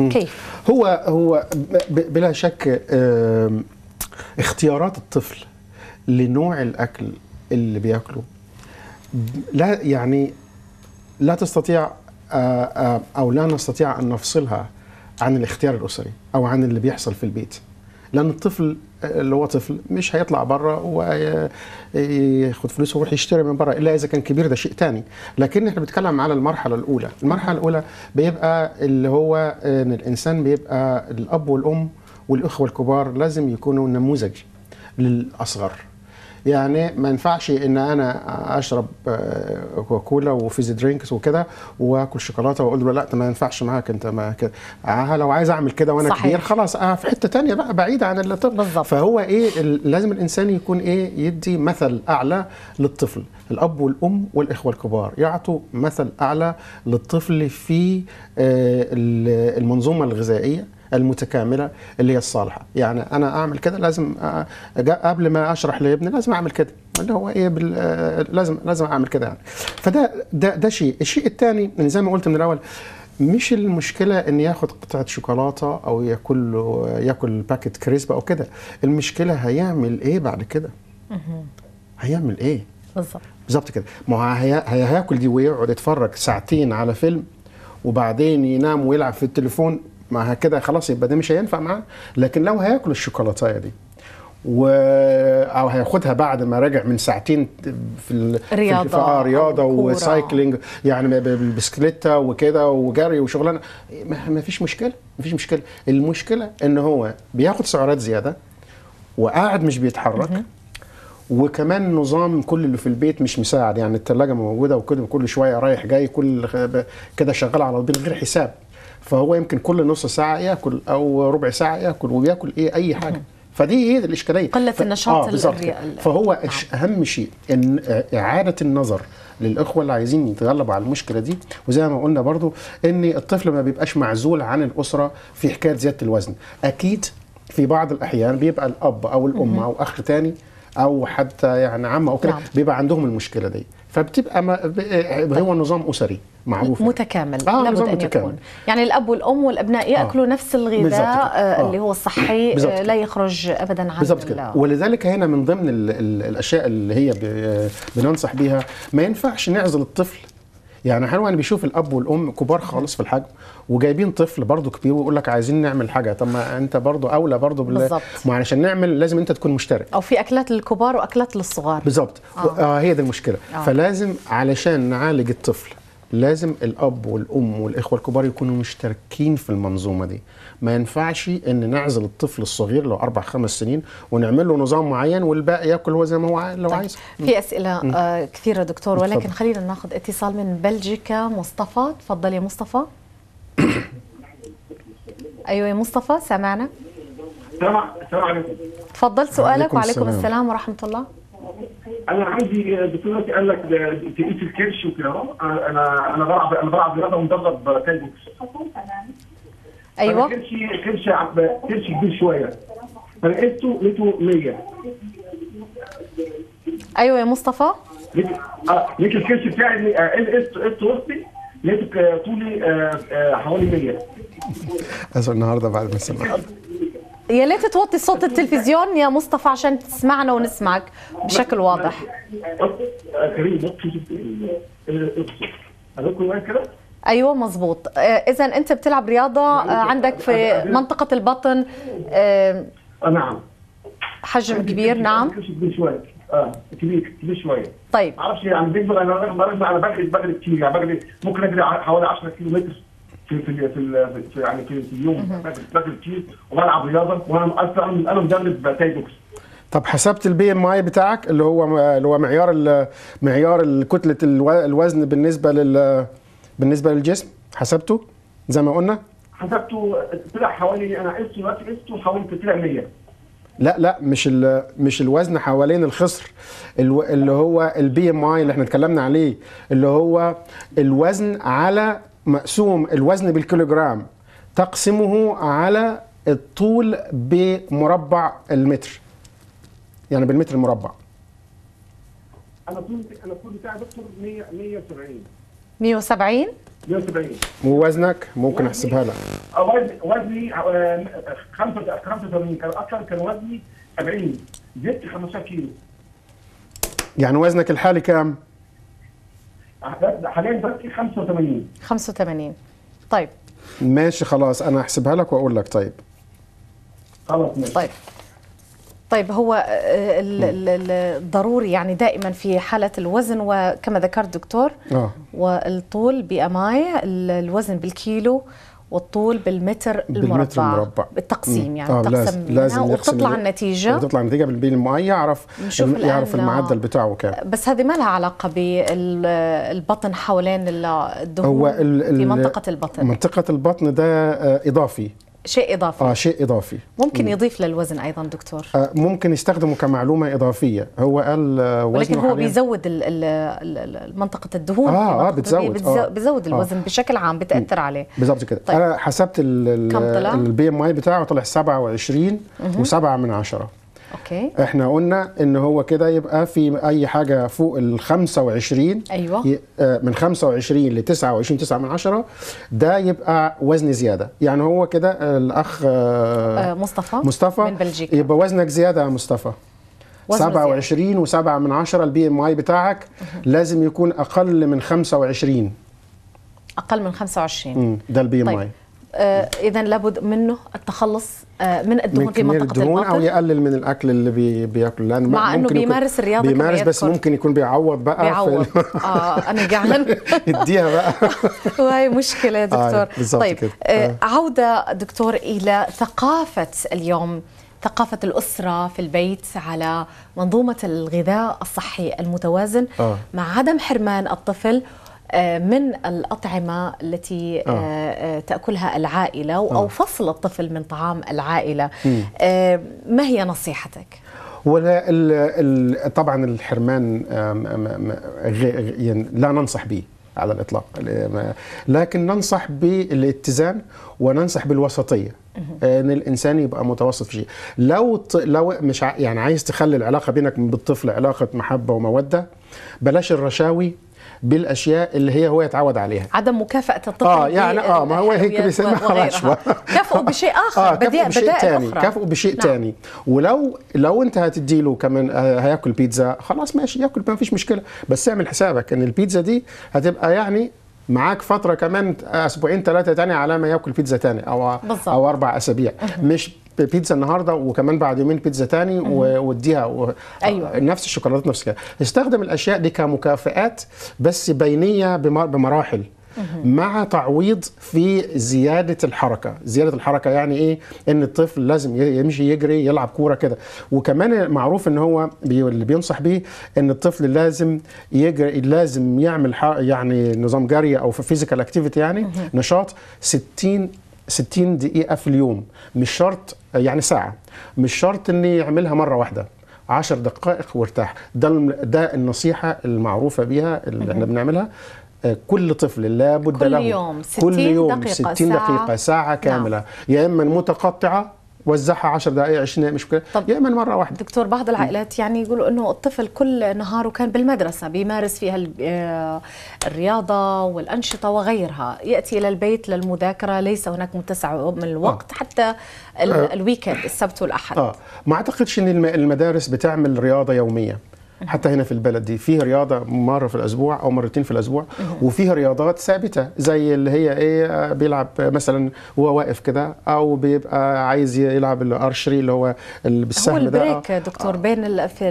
كيف؟ هو هو بلا شك آه اختيارات الطفل لنوع الاكل اللي بياكله لا يعني لا تستطيع آه، آه، او لا نستطيع ان نفصلها عن الاختيار الاسري او عن اللي بيحصل في البيت لان الطفل آه، اللي هو طفل مش هيطلع بره وياخد فلوسه ويروح يشتري من بره الا اذا كان كبير ده شيء ثاني لكن احنا بنتكلم على المرحله الاولى المرحله الاولى بيبقى اللي هو ان الانسان بيبقى الاب والام والاخوه الكبار لازم يكونوا نموذج للاصغر يعني ما ينفعش ان انا اشرب آه، كولا وفيزي درينكس وكده واكل شوكولاته واقول له لا ما ينفعش معاك انت ما كده آه، لو عايز اعمل كده وانا صحيح. كبير خلاص أه في حته تانية بقى بعيده عن الطفل بالظبط فهو ايه لازم الانسان يكون ايه يدي مثل اعلى للطفل الاب والام والاخوه الكبار يعطوا مثل اعلى للطفل في آه، المنظومه الغذائيه المتكامله اللي هي الصالحه يعني انا اعمل كده لازم قبل ما اشرح لابني لازم اعمل كده اللي هو ايه لازم لازم اعمل كده يعني فده ده ده شيء الشيء الثاني زي ما قلت من الاول مش المشكله ان ياخد قطعه شوكولاته او ياكل ياكل باكيت كريسب او كده المشكله هيعمل ايه بعد كده هيعمل ايه بالظبط بالظبط كده ما هو هي... هياكل دي ويقعد يتفرج ساعتين على فيلم وبعدين ينام ويلعب في التليفون ما كده خلاص يبقى ده مش هينفع معاه لكن لو هياكل الشوكولاتايه دي و... او هياخدها بعد ما راجع من ساعتين في ال... رياضه في آه رياضه وسايكلينج يعني بالبسكليته وكده وجري وشغلانه ما فيش مشكله ما فيش مشكله المشكله ان هو بياخد سعرات زياده وقاعد مش بيتحرك وكمان نظام كل اللي في البيت مش مساعد يعني الثلاجه موجوده وكل كل شويه رايح جاي كل كده شغال على طول غير حساب فهو يمكن كل نص ساعه ياكل او ربع ساعه ياكل وبياكل ايه اي حاجه فدي هي إيه، الاشكاليه قله ف... النشاط آه فهو آه. اهم شيء ان آه، اعاده النظر للاخوه اللي عايزين يتغلبوا على المشكله دي وزي ما قلنا برضو ان الطفل ما بيبقاش معزول عن الاسره في حكايه زياده الوزن اكيد في بعض الاحيان بيبقى الاب او الام او اخ تاني او حتى يعني عم او كده نعم. بيبقى عندهم المشكله دي فبتبقى ما... آه، هو نظام اسري معروفة متكامل آه لابد أن متكامل. يكون يعني الأب والأم والأبناء آه. يأكلوا آه. نفس الغذاء آه. اللي آه. هو الصحي آه. لا يخرج أبدا عن بالظبط كده ولذلك هنا من ضمن الـ الـ الأشياء اللي هي آه، بننصح بيها ما ينفعش نعزل الطفل يعني حلو انا بيشوف الاب والام كبار خالص في الحجم وجايبين طفل برضه كبير ويقول لك عايزين نعمل حاجه طب ما انت برضه اولى برضه بالظبط ما علشان نعمل لازم انت تكون مشترك او في اكلات للكبار واكلات للصغار بالظبط آه. آه هي دي المشكله آه. فلازم علشان نعالج الطفل لازم الاب والام والاخوه الكبار يكونوا مشتركين في المنظومه دي ما ينفعش ان نعزل الطفل الصغير لو اربع خمس سنين ونعمل له نظام معين والباقي ياكل هو زي ما هو لو طيب. عايز في اسئله م. آه، كثيره دكتور ولكن خلينا ناخذ اتصال من بلجيكا مصطفى تفضل يا مصطفى ايوه يا مصطفى سامعنا السلام عليكم تفضل سؤالك وعليكم السلام. السلام ورحمه الله انا عندي دكتور قال لك تقيس الكرش وكده انا انا بلعب انا بلعب رياضه ومدرب بوكس ايوه كرشي كرشي كرشي كبير شويه فلقيته لقيته 100 ايوه يا مصطفى لقيت اه الكرش بتاعي قسته قسته وسطي لقيت طولي آه، آه، حوالي 100 اسف النهارده بعد ما سمعت يا ليت توطي صوت التلفزيون يا مصطفى عشان تسمعنا ونسمعك بشكل واضح ايوه مظبوط آه، اذا انت بتلعب رياضه آه، عندك في منطقه البطن آه، نعم حجم كبير نعم اه كبير كبير شويه طيب معرفش يعني بيكبر انا بقلب بقلب كتير يعني بقلب ممكن اجري حوالي 10 كيلو متر في في في, في يعني في, في يوم باكل كتير وبلعب رياضه وانا اصلا انا مدرب تاي بوكس طب حسبت البي ام اي بتاعك اللي هو اللي هو معيار معيار كتله الوزن بالنسبه لل بالنسبه للجسم حسبته زي ما قلنا حسبته طلع حوالي انا قسته دلوقتي قسته حوالي 300 لا لا مش مش الوزن حوالين الخصر اللي هو البي ام اي اللي احنا اتكلمنا عليه اللي هو الوزن على مقسوم الوزن بالكيلوجرام تقسمه على الطول بمربع المتر يعني بالمتر المربع انا طول انا طول بتاعي دكتور 170 170 170 ووزنك ممكن احسبها لك آه، وزني 85 آه، كان اكثر كان وزني 70 زدت 15 كيلو يعني وزنك الحالي كام؟ حاليا درجتي 85 85 طيب ماشي خلاص انا احسبها لك واقول لك طيب خلاص ماشي طيب طيب هو آه، الضروري يعني دائما في حالة الوزن وكما ذكرت دكتور آه. والطول بأماي الوزن بالكيلو والطول بالمتر المربع, بالمتر المربع. بالتقسيم يعني آه تقسم لازم وبتطلع النتيجه وتطلع النتيجه بالمعين يعرف يعرف المعدل بتاعه كام آه، بس هذه ما لها علاقه بالبطن حوالين الدهون هو في منطقه البطن منطقه البطن ده آه، اضافي شيء اضافي اه شيء اضافي ممكن يضيف للوزن ايضا دكتور آه ممكن يستخدمه كمعلومه اضافيه هو قال ولكن هو بيزود ال ال منطقه الدهون اه اه بتزود بتزود, آه،, آه الوزن آه بشكل عام بتاثر عليه بالظبط كده طيب. انا حسبت البي ام اي بتاعه طلع 27 و7 من 10 اوكي احنا قلنا ان هو كده يبقى في اي حاجه فوق ال 25 ايوه آه، من 25 ل 29 9 من 10 ده يبقى وزن زياده يعني هو كده الاخ آه، آه، مصطفى مصطفى من بلجيكا يبقى وزنك زياده يا مصطفى 27 و7 من 10 البي ام اي بتاعك لازم يكون اقل من 25 اقل من 25 ده البي ام اي آه، اذا لابد منه التخلص آه، من الدهون من في منطقه الدهون الباطن او يقلل من الاكل اللي بياكله لانه مع انه بيمارس الرياضه بيمارس بس ممكن يكون بيعوض بقى بيعوض اه انا جعان اديها بقى وهي مشكله يا آه، دكتور آه طيب كده. آه. عوده دكتور الى ثقافه اليوم ثقافة الأسرة في البيت على منظومة الغذاء الصحي المتوازن آه. مع عدم حرمان الطفل آه، من الأطعمة التي آه. آه،, آه، تأكلها العائلة أو آه. فصل الطفل من طعام العائلة م. ما هي نصيحتك؟ ولا الـ الـ طبعا الحرمان يعني لا ننصح به على الاطلاق لكن ننصح بالاتزان وننصح بالوسطيه ان الانسان يبقى متوسط في شيء لو لو مش يعني عايز تخلي العلاقه بينك بالطفل علاقه محبه وموده بلاش الرشاوي بالاشياء اللي هي هو يتعود عليها عدم مكافاه الطفل اه يعني اه ما هو هيك بيسميها رشوه كافئه بشيء اخر آه كافئه بشيء ثاني كافئه بشيء ثاني نعم. ولو لو انت هتدي له كمان آه، هياكل بيتزا خلاص ماشي ياكل ما فيش مشكله بس اعمل حسابك ان البيتزا دي هتبقى يعني معاك فتره كمان آه، اسبوعين ثلاثه تاني على ما ياكل بيتزا تاني او بالزبط. او اربع اسابيع مش بيتزا النهارده وكمان بعد يومين بيتزا تاني واديها و... ايوه نفس الشوكولاته نفس كده استخدم الاشياء دي كمكافئات بس بينيه بمراحل مع تعويض في زيادة الحركة زيادة الحركة يعني إيه إن الطفل لازم يمشي يجري يلعب كورة كده وكمان معروف إن هو اللي بينصح بيه إن الطفل لازم يجري لازم يعمل يعني نظام جري أو في فيزيكال اكتيفيتي يعني نشاط 60 60 دقيقه في اليوم مش شرط يعني ساعه مش شرط اني يعملها مره واحده 10 دقائق وارتاح ده ده النصيحه المعروفه بيها اللي احنا بنعملها كل طفل لابد بد له كل يوم 60 دقيقة, 60 دقيقة ساعة, ساعة كاملة نعم. يا إما متقطعة وزعها 10 دقائق 20 دقيقه كده مشكله يا اما مره واحده دكتور بعض العائلات يعني يقولوا انه الطفل كل نهاره كان بالمدرسه بيمارس فيها آه، الرياضه والانشطه وغيرها ياتي الى البيت للمذاكره ليس هناك متسع من الوقت آه. حتى آه. الويكند السبت والاحد اه ما اعتقدش ان المدارس بتعمل رياضه يوميه حتى هنا في البلد دي فيها رياضه مره في الاسبوع او مرتين في الاسبوع وفيها رياضات ثابته زي اللي هي ايه آه، بيلعب مثلا وهو واقف كده او بيبقى عايز يلعب الارشري اللي هو بالسهم ده هو البريك ده. آه. دكتور آه. بين في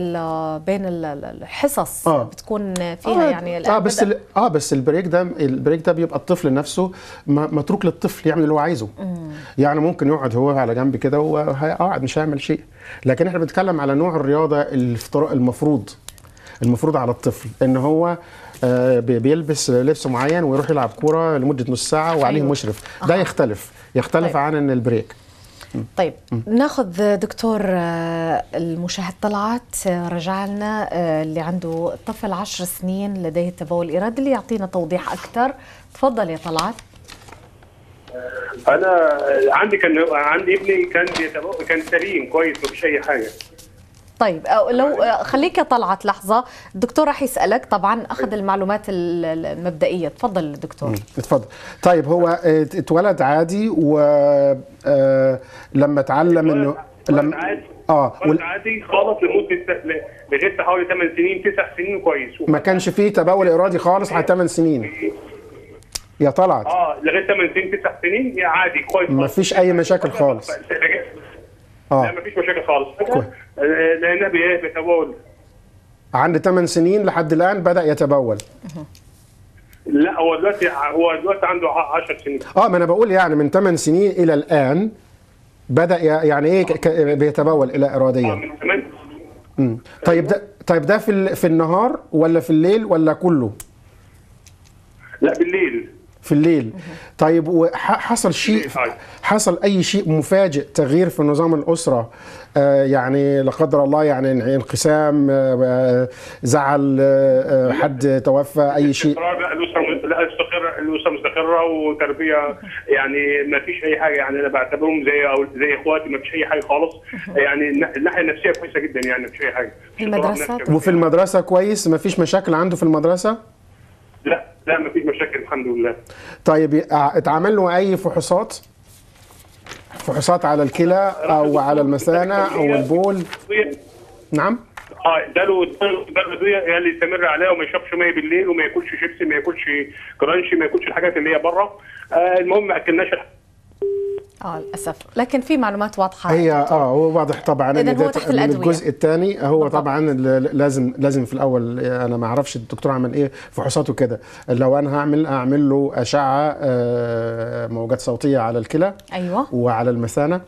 بين الحصص آه. بتكون فيها آه. يعني اه بس اه بس البريك ده البريك ده بيبقى الطفل نفسه متروك للطفل يعمل اللي هو عايزه مم. يعني ممكن يقعد هو على جنب كده وهيقعد مش هيعمل شيء لكن احنا بنتكلم على نوع الرياضه المفروض المفروض على الطفل ان هو آه، بيلبس لبس معين ويروح يلعب كوره لمده نص ساعه وعليه أيوة. مشرف ده أه. يختلف يختلف طيب. عن ان البريك طيب م. ناخذ دكتور آه، المشاهد طلعت آه، رجع لنا اللي عنده طفل عشر سنين لديه تبول ارادي اللي يعطينا توضيح أكثر تفضل يا طلعت انا عندي كان عندي ابني كان كان سليم كويس ما فيش اي حاجه طيب لو خليك يا طلعت لحظه الدكتور راح يسالك طبعا اخذ المعلومات المبدئيه تفضل دكتور اتفضل طيب هو آه، اتولد عادي ولما آه، اتعلم انه لما اه عادي خالص لمده لغايه حوالي 8 سنين 9 سنين كويس ما كانش فيه تبول ارادي خالص على 8 سنين يا طلعت اه لغايه 8 سنين 9 سنين هي عادي كويس مفيش اي مشاكل خالص اه لا مفيش مشاكل خالص آه، لانها إيه، بيتبول عند 8 سنين لحد الان بدا يتبول لا هو دلوقتي هو دلوقتي عنده 10 سنين اه ما انا بقول يعني من 8 سنين الى الان بدا يعني ايه بيتبول الى اراديا اه من 8 طيب ده طيب ده في في النهار ولا في الليل ولا كله؟ لا بالليل في الليل طيب وحصل شيء إيه، حصل اي شيء مفاجئ تغيير في نظام الاسره آه، يعني لا قدر الله يعني انقسام آه، آه، زعل حد توفى اي شيء الاسره مستقره وتربيه يعني ما فيش اي حاجه يعني انا بعتبرهم زي او زي اخواتي ما فيش اي حاجه خالص يعني الناحيه النفسيه كويسه جدا يعني ما فيش اي حاجه في المدرسه وفي المدرسه كويس ما فيش مشاكل عنده في المدرسه لا لا مفيش مشاكل الحمد لله طيب اتعمل له اي فحوصات؟ فحوصات على الكلى او على المثانه او البول نعم اه اداله اداله ادويه اللي يستمر عليها وما يشربش ميه بالليل وما ياكلش شيبسي ما ياكلش كرانشي ما ياكلش الحاجات اللي هي بره آه المهم ما اكلناش اه للاسف لكن في معلومات واضحه هي اه هو واضح طبعا اذا هو تحت الادويه الجزء الثاني هو طبعا لازم لازم في الاول انا ما اعرفش الدكتور عمل ايه فحوصاته كده لو انا هعمل اعمل له اشعه آه، موجات صوتيه على الكلى ايوه وعلى المثانه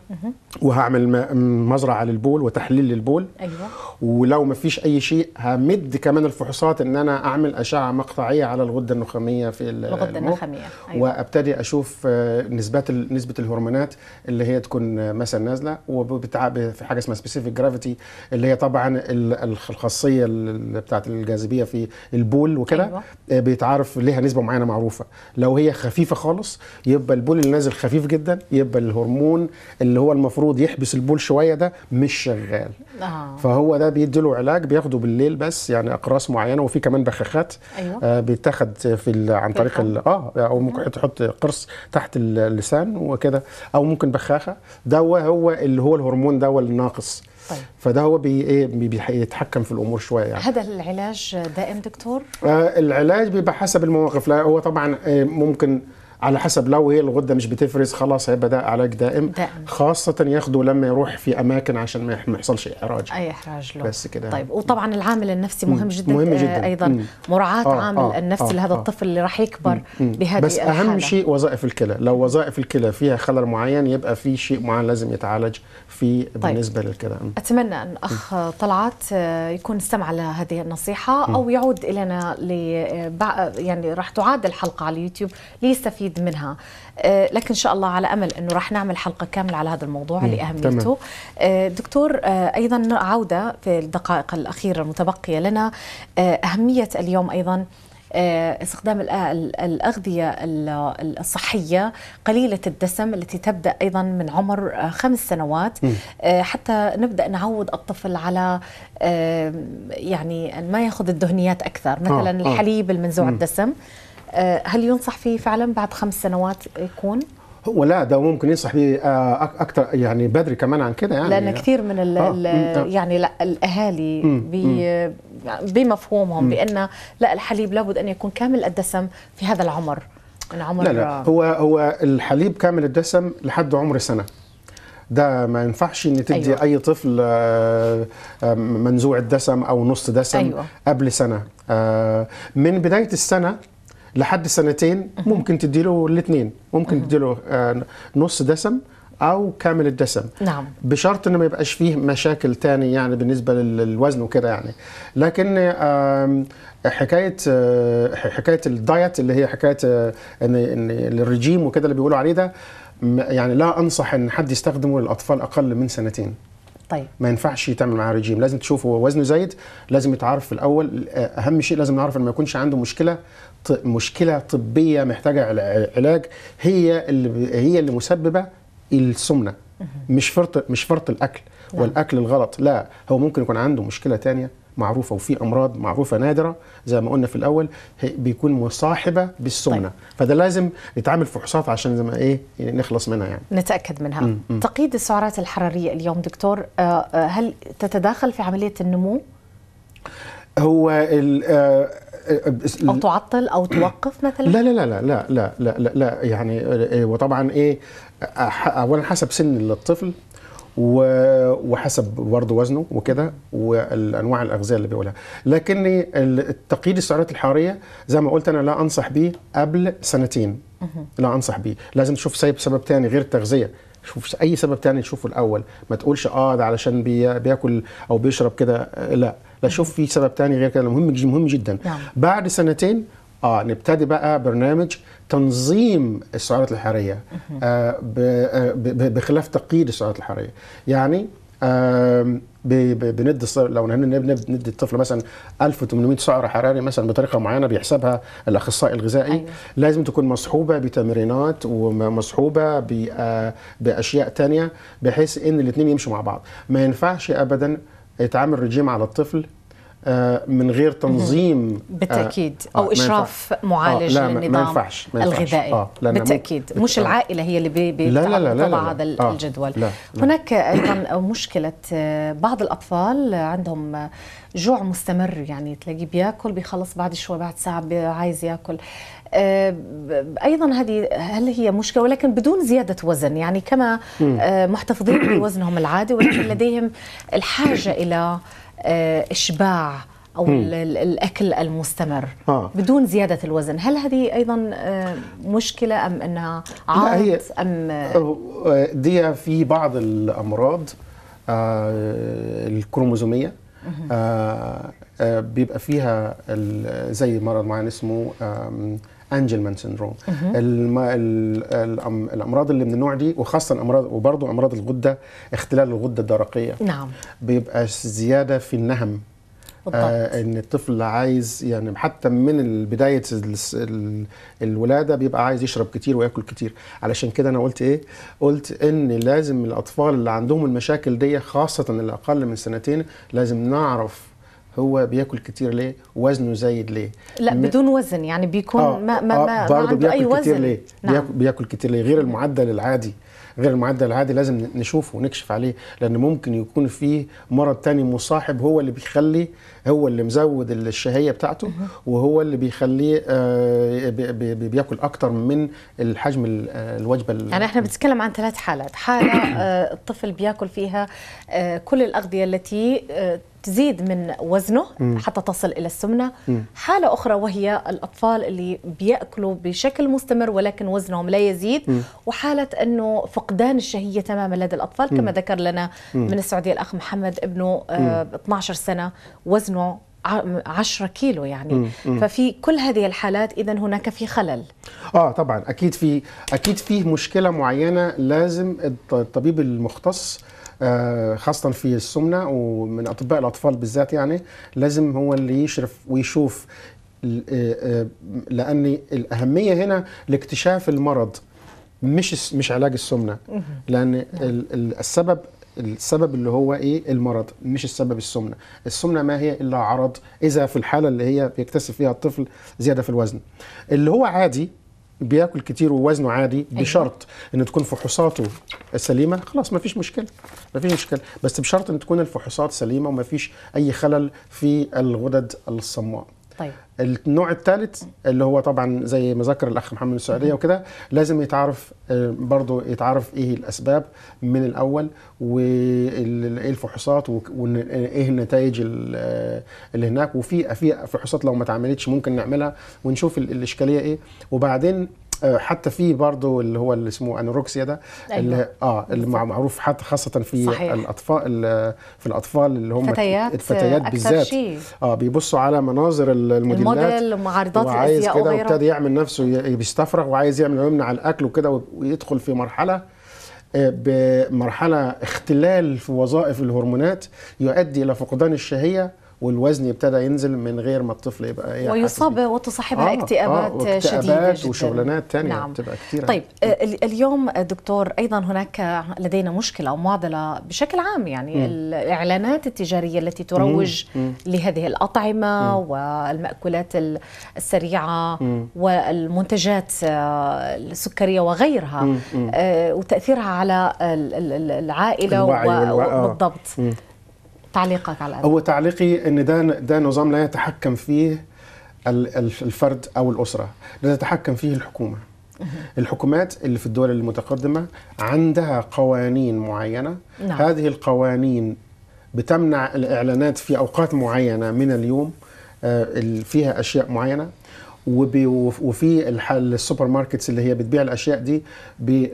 وهعمل مزرعه للبول وتحليل للبول ايوه ولو ما فيش اي شيء همد كمان الفحوصات ان انا اعمل اشعه مقطعيه على الغده النخاميه في الغده النخاميه أيوة. وابتدي اشوف آه، نسبات نسبه الهرمونات الكائنات اللي هي تكون مثلا نازله في حاجه اسمها سبيسيفيك جرافيتي اللي هي طبعا الخاصيه بتاعه الجاذبيه في البول وكده أيوة. آه، بيتعرف ليها نسبه معينه معروفه لو هي خفيفه خالص يبقى البول اللي نازل خفيف جدا يبقى الهرمون اللي هو المفروض يحبس البول شويه ده مش شغال آه. فهو ده بيدي له علاج بياخده بالليل بس يعني اقراص معينه وفي كمان بخاخات أيوة. آه بيتاخد في عن طريق اه يعني او ممكن تحط قرص تحت اللسان وكده او ممكن بخاخه ده هو, اللي هو الهرمون ده الناقص طيب. فده هو بي إيه، بيتحكم في الامور شويه يعني هذا العلاج دائم دكتور؟ آه العلاج بيبقى حسب المواقف لا هو طبعا آه، ممكن على حسب لو هي الغده مش بتفرز خلاص هيبقى ده علاج دائم, دائم. خاصه ياخده لما يروح في اماكن عشان ما يحصلش احراج اي احراج له بس كده طيب وطبعا العامل النفسي مهم جدا, مهم آه، جدا. ايضا مراعاه آه عامل آه النفسي آه لهذا آه الطفل اللي راح يكبر بهذه بس الحالة. اهم شيء وظائف الكلى لو وظائف الكلى فيها خلل معين يبقى في شيء معين لازم يتعالج فيه طيب. بالنسبه للكلى اتمنى ان اخ طلعت آه، يكون استمع لهذه النصيحه او يعود الينا ل آه، يعني راح تعاد الحلقه على اليوتيوب ليستفيد المزيد منها آه، لكن ان شاء الله على امل انه راح نعمل حلقه كامله على هذا الموضوع لاهميته آه، دكتور آه، ايضا عوده في الدقائق الاخيره المتبقيه لنا اهميه اليوم ايضا استخدام الأغذية الصحية قليلة الدسم التي تبدأ أيضا من عمر خمس سنوات حتى نبدأ نعود الطفل على يعني ما يأخذ الدهنيات أكثر مثلا الحليب المنزوع الدسم آه، هل ينصح فيه فعلا بعد خمس سنوات يكون؟ هو لا ده ممكن ينصح بيه آه، اكتر يعني بدري كمان عن كده يعني لان كثير من الـ آه، الـ يعني لا الاهالي بمفهومهم بان لا الحليب لابد ان يكون كامل الدسم في هذا العمر من عمر لا لا هو هو الحليب كامل الدسم لحد عمر سنه ده ما ينفعش ان تدي أيوة. اي طفل منزوع الدسم او نص دسم أيوة. قبل سنه من بدايه السنه لحد سنتين ممكن تديله الاثنين ممكن تديله آه، نص دسم او كامل الدسم نعم بشرط ان ما يبقاش فيه مشاكل تاني يعني بالنسبه للوزن وكده يعني لكن حكايه آه، حكايه الدايت اللي هي حكايه آه، ان ان الرجيم وكده اللي بيقولوا عليه ده يعني لا انصح ان حد يستخدمه للاطفال اقل من سنتين طيب ما ينفعش يتعمل معاه رجيم لازم تشوفه وزنه زايد لازم يتعرف في الاول اهم شيء لازم نعرف ان ما يكونش عنده مشكله مشكله طبيه محتاجه علاج هي اللي هي اللي مسببه السمنه مش فرط مش فرط الاكل نعم. والاكل الغلط لا هو ممكن يكون عنده مشكله تانية معروفه وفي امراض معروفه نادره زي ما قلنا في الاول بيكون مصاحبه بالسمنه طيب. فده لازم يتعامل فحوصات عشان زي ما ايه يعني نخلص منها يعني نتاكد منها م -م. تقييد السعرات الحراريه اليوم دكتور آه، آه، هل تتداخل في عمليه النمو هو آه، او تعطل او توقف مثلا لا لا لا لا لا لا لا, لا يعني إيه، وطبعا ايه اولا حسب سن الطفل وحسب برضه وزنه وكده والانواع الاغذيه اللي بيقولها لكن التقييد السعرات الحراريه زي ما قلت انا لا انصح به قبل سنتين لا انصح به لازم تشوف سبب سبب تاني غير التغذيه شوف اي سبب تاني تشوفه الاول ما تقولش اه ده علشان بياكل او بيشرب كده آه، لا بشوف في سبب تاني غير كده مهم مهم جدا نعم. بعد سنتين اه نبتدي بقى برنامج تنظيم السعرات الحراريه آه, آه، بخلاف تقييد السعرات الحراريه يعني آه بندي لو ندي الطفل مثلا 1800 سعر حراري مثلا بطريقه معينه بيحسبها الاخصائي الغذائي أيوة. لازم تكون مصحوبه بتمرينات ومصحوبه آه، باشياء تانية بحيث ان الاثنين يمشوا مع بعض ما ينفعش ابدا يتعامل رجيم على الطفل آه، من غير تنظيم آه، بالتاكيد آه، او آه اشراف معالج آه لا للنظام ما ينفعش ما ينفعش الغذائي آه بالتاكيد مش العائله هي اللي بتضع هذا الجدول لا لا هناك ايضا مشكله بعض الاطفال عندهم جوع مستمر يعني تلاقيه بياكل بيخلص بعد شوي بعد ساعه عايز ياكل ايضا هذه هل هي مشكله ولكن بدون زياده وزن يعني كما محتفظين بوزنهم العادي ولكن لديهم الحاجه الى آه، إشباع أو م. الأكل المستمر آه. بدون زيادة الوزن هل هذه أيضا آه، مشكلة أم أنها عارض أم آه، دي في بعض الأمراض الكروموزومية بيبقى فيها زي مرض معين اسمه Mm-hmm. انجلمان سندروم الامراض اللي من النوع دي وخاصه امراض وبرضه امراض الغده اختلال الغده الدرقيه نعم بيبقى زياده في النهم آه، بالضبط. آه ان الطفل عايز يعني حتى من بدايه الولاده بيبقى عايز يشرب كتير وياكل كتير علشان كده انا قلت ايه قلت ان لازم الاطفال اللي عندهم المشاكل دي خاصه اللي اقل من سنتين لازم نعرف هو بياكل كتير ليه وزنه زايد ليه لا م... بدون وزن يعني بيكون آه ما ما, آه ما عنده اي وزن كتير ليه نعم. بياكل, بياكل كتير ليه غير المعدل العادي غير المعدل العادي لازم نشوفه ونكشف عليه لان ممكن يكون فيه مرض تاني مصاحب هو اللي بيخلي هو اللي مزود الشهيه بتاعته وهو اللي بيخليه آه، بياكل اكتر من الحجم الوجبه يعني احنا بنتكلم عن ثلاث حالات حاله آه، الطفل بياكل فيها آه، كل الاغذيه التي تزيد من وزنه م. حتى تصل الى السمنه حاله اخرى وهي الاطفال اللي بياكلوا بشكل مستمر ولكن وزنهم لا يزيد م. وحاله انه فقدان الشهيه تماما لدى الاطفال كما ذكر لنا من السعوديه الاخ محمد ابنه 12 آه، سنه وزنه 10 كيلو يعني مم. ففي كل هذه الحالات اذا هناك في خلل اه طبعا اكيد في اكيد فيه مشكله معينه لازم الطبيب المختص آه، خاصه في السمنه ومن اطباء الاطفال بالذات يعني لازم هو اللي يشرف ويشوف آه، آه، لان الاهميه هنا لاكتشاف المرض مش مش علاج السمنه لان السبب السبب اللي هو ايه المرض مش السبب السمنه السمنه ما هي الا عرض اذا في الحاله اللي هي بيكتسب فيها الطفل زياده في الوزن اللي هو عادي بياكل كتير ووزنه عادي أيوة. بشرط ان تكون فحوصاته سليمه خلاص ما فيش مشكله ما فيش مشكله بس بشرط ان تكون الفحوصات سليمه وما فيش اي خلل في الغدد الصماء طيب النوع الثالث اللي هو طبعا زي ما ذكر الاخ محمد السعوديه وكده لازم يتعرف آه، برضه يتعرف ايه الاسباب من الاول وايه الفحوصات وايه النتائج آه، اللي هناك وفي في فحوصات لو ما اتعملتش ممكن نعملها ونشوف الاشكاليه ايه وبعدين آه، حتى في برضه اللي هو اللي اسمه انوركسيا ده أيوة. اللي اه اللي معروف حتى خاصه في صحيح. الاطفال في الاطفال اللي هم الفتيات, الفتيات بالذات اه بيبصوا على مناظر الموديلات الموديل معارضات وعايز كده وابتدى يعمل نفسه بيستفرغ وعايز يعمل يمنع الاكل وكده ويدخل في مرحله آه، بمرحله اختلال في وظائف الهرمونات يؤدي الى فقدان الشهيه والوزن يبتدى ينزل من غير ما الطفل يبقى ايه ويصاب وتصاحبها آه اكتئابات, آه شديده جدا وشغلانات ثانيه نعم. بتبقى كثيره طيب آه، اليوم آه، دكتور ايضا هناك آه، لدينا مشكله او معضله بشكل عام يعني م. الاعلانات التجاريه التي تروج م. لهذه الاطعمه م. والماكولات السريعه م. والمنتجات السكريه وغيرها م. م. وتاثيرها على العائله الوعي بالضبط تعليقك على هو تعليقي ان ده ده نظام لا يتحكم فيه الفرد او الاسره لا تتحكم فيه الحكومه الحكومات اللي في الدول المتقدمه عندها قوانين معينه نعم. هذه القوانين بتمنع الاعلانات في اوقات معينه من اليوم آه، فيها اشياء معينه وفي السوبر ماركتس اللي هي بتبيع الاشياء دي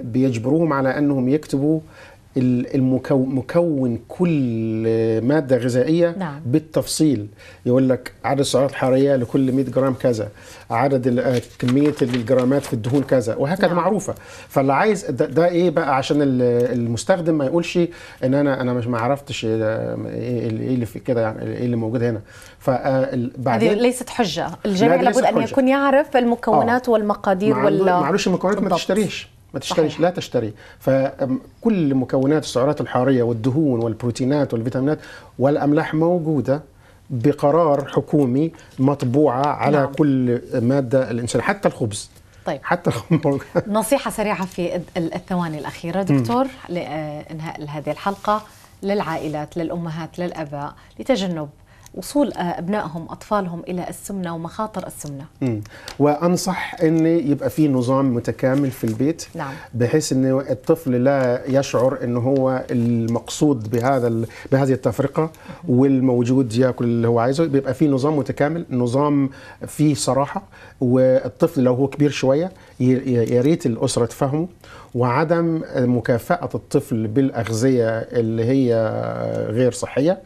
بيجبروهم على انهم يكتبوا مكون كل آه، ماده غذائيه نعم. بالتفصيل يقول لك عدد السعرات الحراريه لكل 100 جرام كذا عدد آه، كميه الجرامات في الدهون كذا وهكذا نعم. معروفه فاللي عايز ده, ده ايه بقى عشان المستخدم ما يقولش ان انا انا مش ما عرفتش ايه, إيه،, إيه, إيه اللي في كده يعني ايه اللي موجود هنا فبعدين آه، هذه ليست حجه الجميع لابد ان يكون يعرف المكونات آه. والمقادير وال معلوش المكونات بالضبط. ما تشتريش ما تشتريش لا تشتري فكل مكونات السعرات الحراريه والدهون والبروتينات والفيتامينات والاملاح موجوده بقرار حكومي مطبوعه على نعم. كل ماده الانسان حتى الخبز طيب حتى نصيحه سريعه في الثواني الاخيره دكتور م. لانهاء آه، هذه الحلقه للعائلات للامهات للاباء لتجنب وصول آه، ابنائهم اطفالهم الى السمنه ومخاطر السمنه. مم. وانصح ان يبقى في نظام متكامل في البيت نعم. بحيث ان الطفل لا يشعر ان هو المقصود بهذا بهذه التفرقه والموجود ياكل اللي هو عايزه بيبقى في نظام متكامل نظام فيه صراحه والطفل لو هو كبير شويه يا ريت الاسره تفهمه وعدم مكافاه الطفل بالاغذيه اللي هي غير صحيه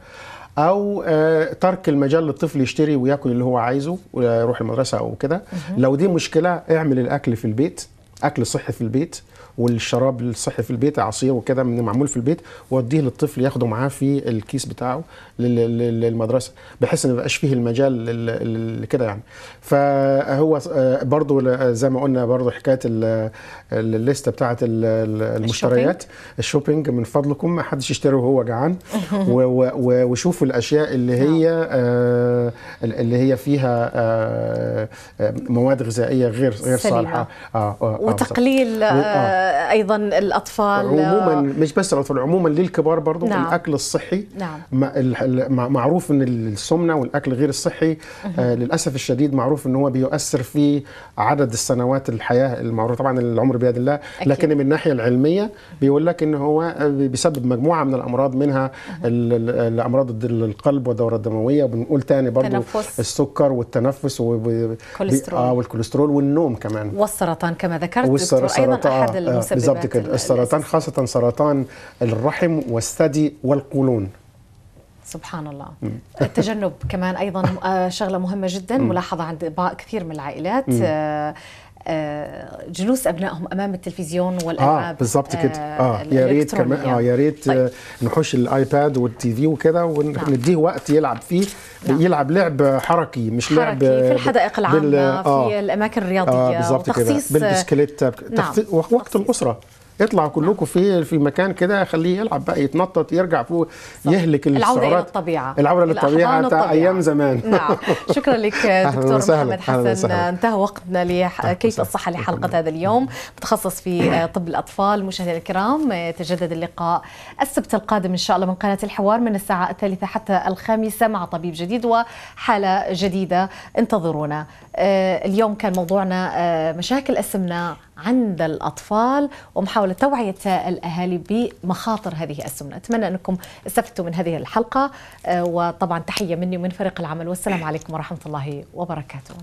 او آه، ترك المجال للطفل يشتري وياكل اللي هو عايزه ويروح المدرسه او كده لو دي مشكله اعمل الاكل في البيت اكل صحي في البيت والشراب الصحي في البيت عصير وكده من معمول في البيت واديه للطفل ياخده معاه في الكيس بتاعه للمدرسه بحيث ان ما يبقاش فيه المجال كده يعني فهو آه، برضو آه، زي ما قلنا برضو حكايه آه، الليسته بتاعه المشتريات الشوبينج من فضلكم ما حدش يشتري وهو جعان وشوفوا الاشياء اللي نعم. هي اللي هي فيها مواد غذائيه غير غير صالحه اه وتقليل آه ايضا الاطفال عموما مش بس الاطفال عموما للكبار برضو نعم. الاكل الصحي نعم. معروف ان السمنه والاكل غير الصحي آه للاسف الشديد معروف ان هو بيؤثر في عدد السنوات الحياه المعروف طبعا العمر بيد الله أكيد. لكن من الناحيه العلميه بيقول لك ان هو آه، بيسبب مجموعه من الامراض منها الامراض القلب والدوره الدمويه وبنقول تاني برضو تنفس. السكر والتنفس والكوليسترول آه والكوليسترول والنوم كمان والسرطان كما ذكرت والسرطان دكتور ايضا احد آه، آه، بالضبط بالظبط كده السرطان خاصه سرطان الرحم والثدي والقولون سبحان الله التجنب كمان ايضا آه، شغله مهمه جدا ملاحظه عند كثير من العائلات آه، آه، جلوس ابنائهم امام التلفزيون والالعاب اه بالظبط كده آه،, اه يا ريت كمان اه يا ريت طيب. نحوش الايباد والتي في وكده ونديه نعم. وقت يلعب فيه نعم. يلعب لعب حركي مش حركي لعب في الحدائق العامه بال... آه. في الاماكن الرياضيه آه بالظبط كده بالبسكليت نعم. وقت الاسره اطلعوا كلكم في في مكان كده خليه يلعب بقى يتنطط يرجع فوق يهلك السعرات العوده للطبيعه العوده للطبيعه بتاع ايام زمان نعم شكرا لك دكتور محمد حسن انتهى وقتنا لكيف الصحه لحلقه هذا اليوم متخصص في طب الاطفال مشاهدينا الكرام يتجدد اللقاء السبت القادم ان شاء الله من قناه الحوار من الساعه الثالثه حتى الخامسه مع طبيب جديد وحاله جديده انتظرونا آه، اليوم كان موضوعنا آه، مشاكل السمنه عند الأطفال ومحاولة توعية الأهالي بمخاطر هذه السمنة أتمنى أنكم استفدتوا من هذه الحلقة آه، وطبعا تحية مني ومن فريق العمل والسلام عليكم ورحمة الله وبركاته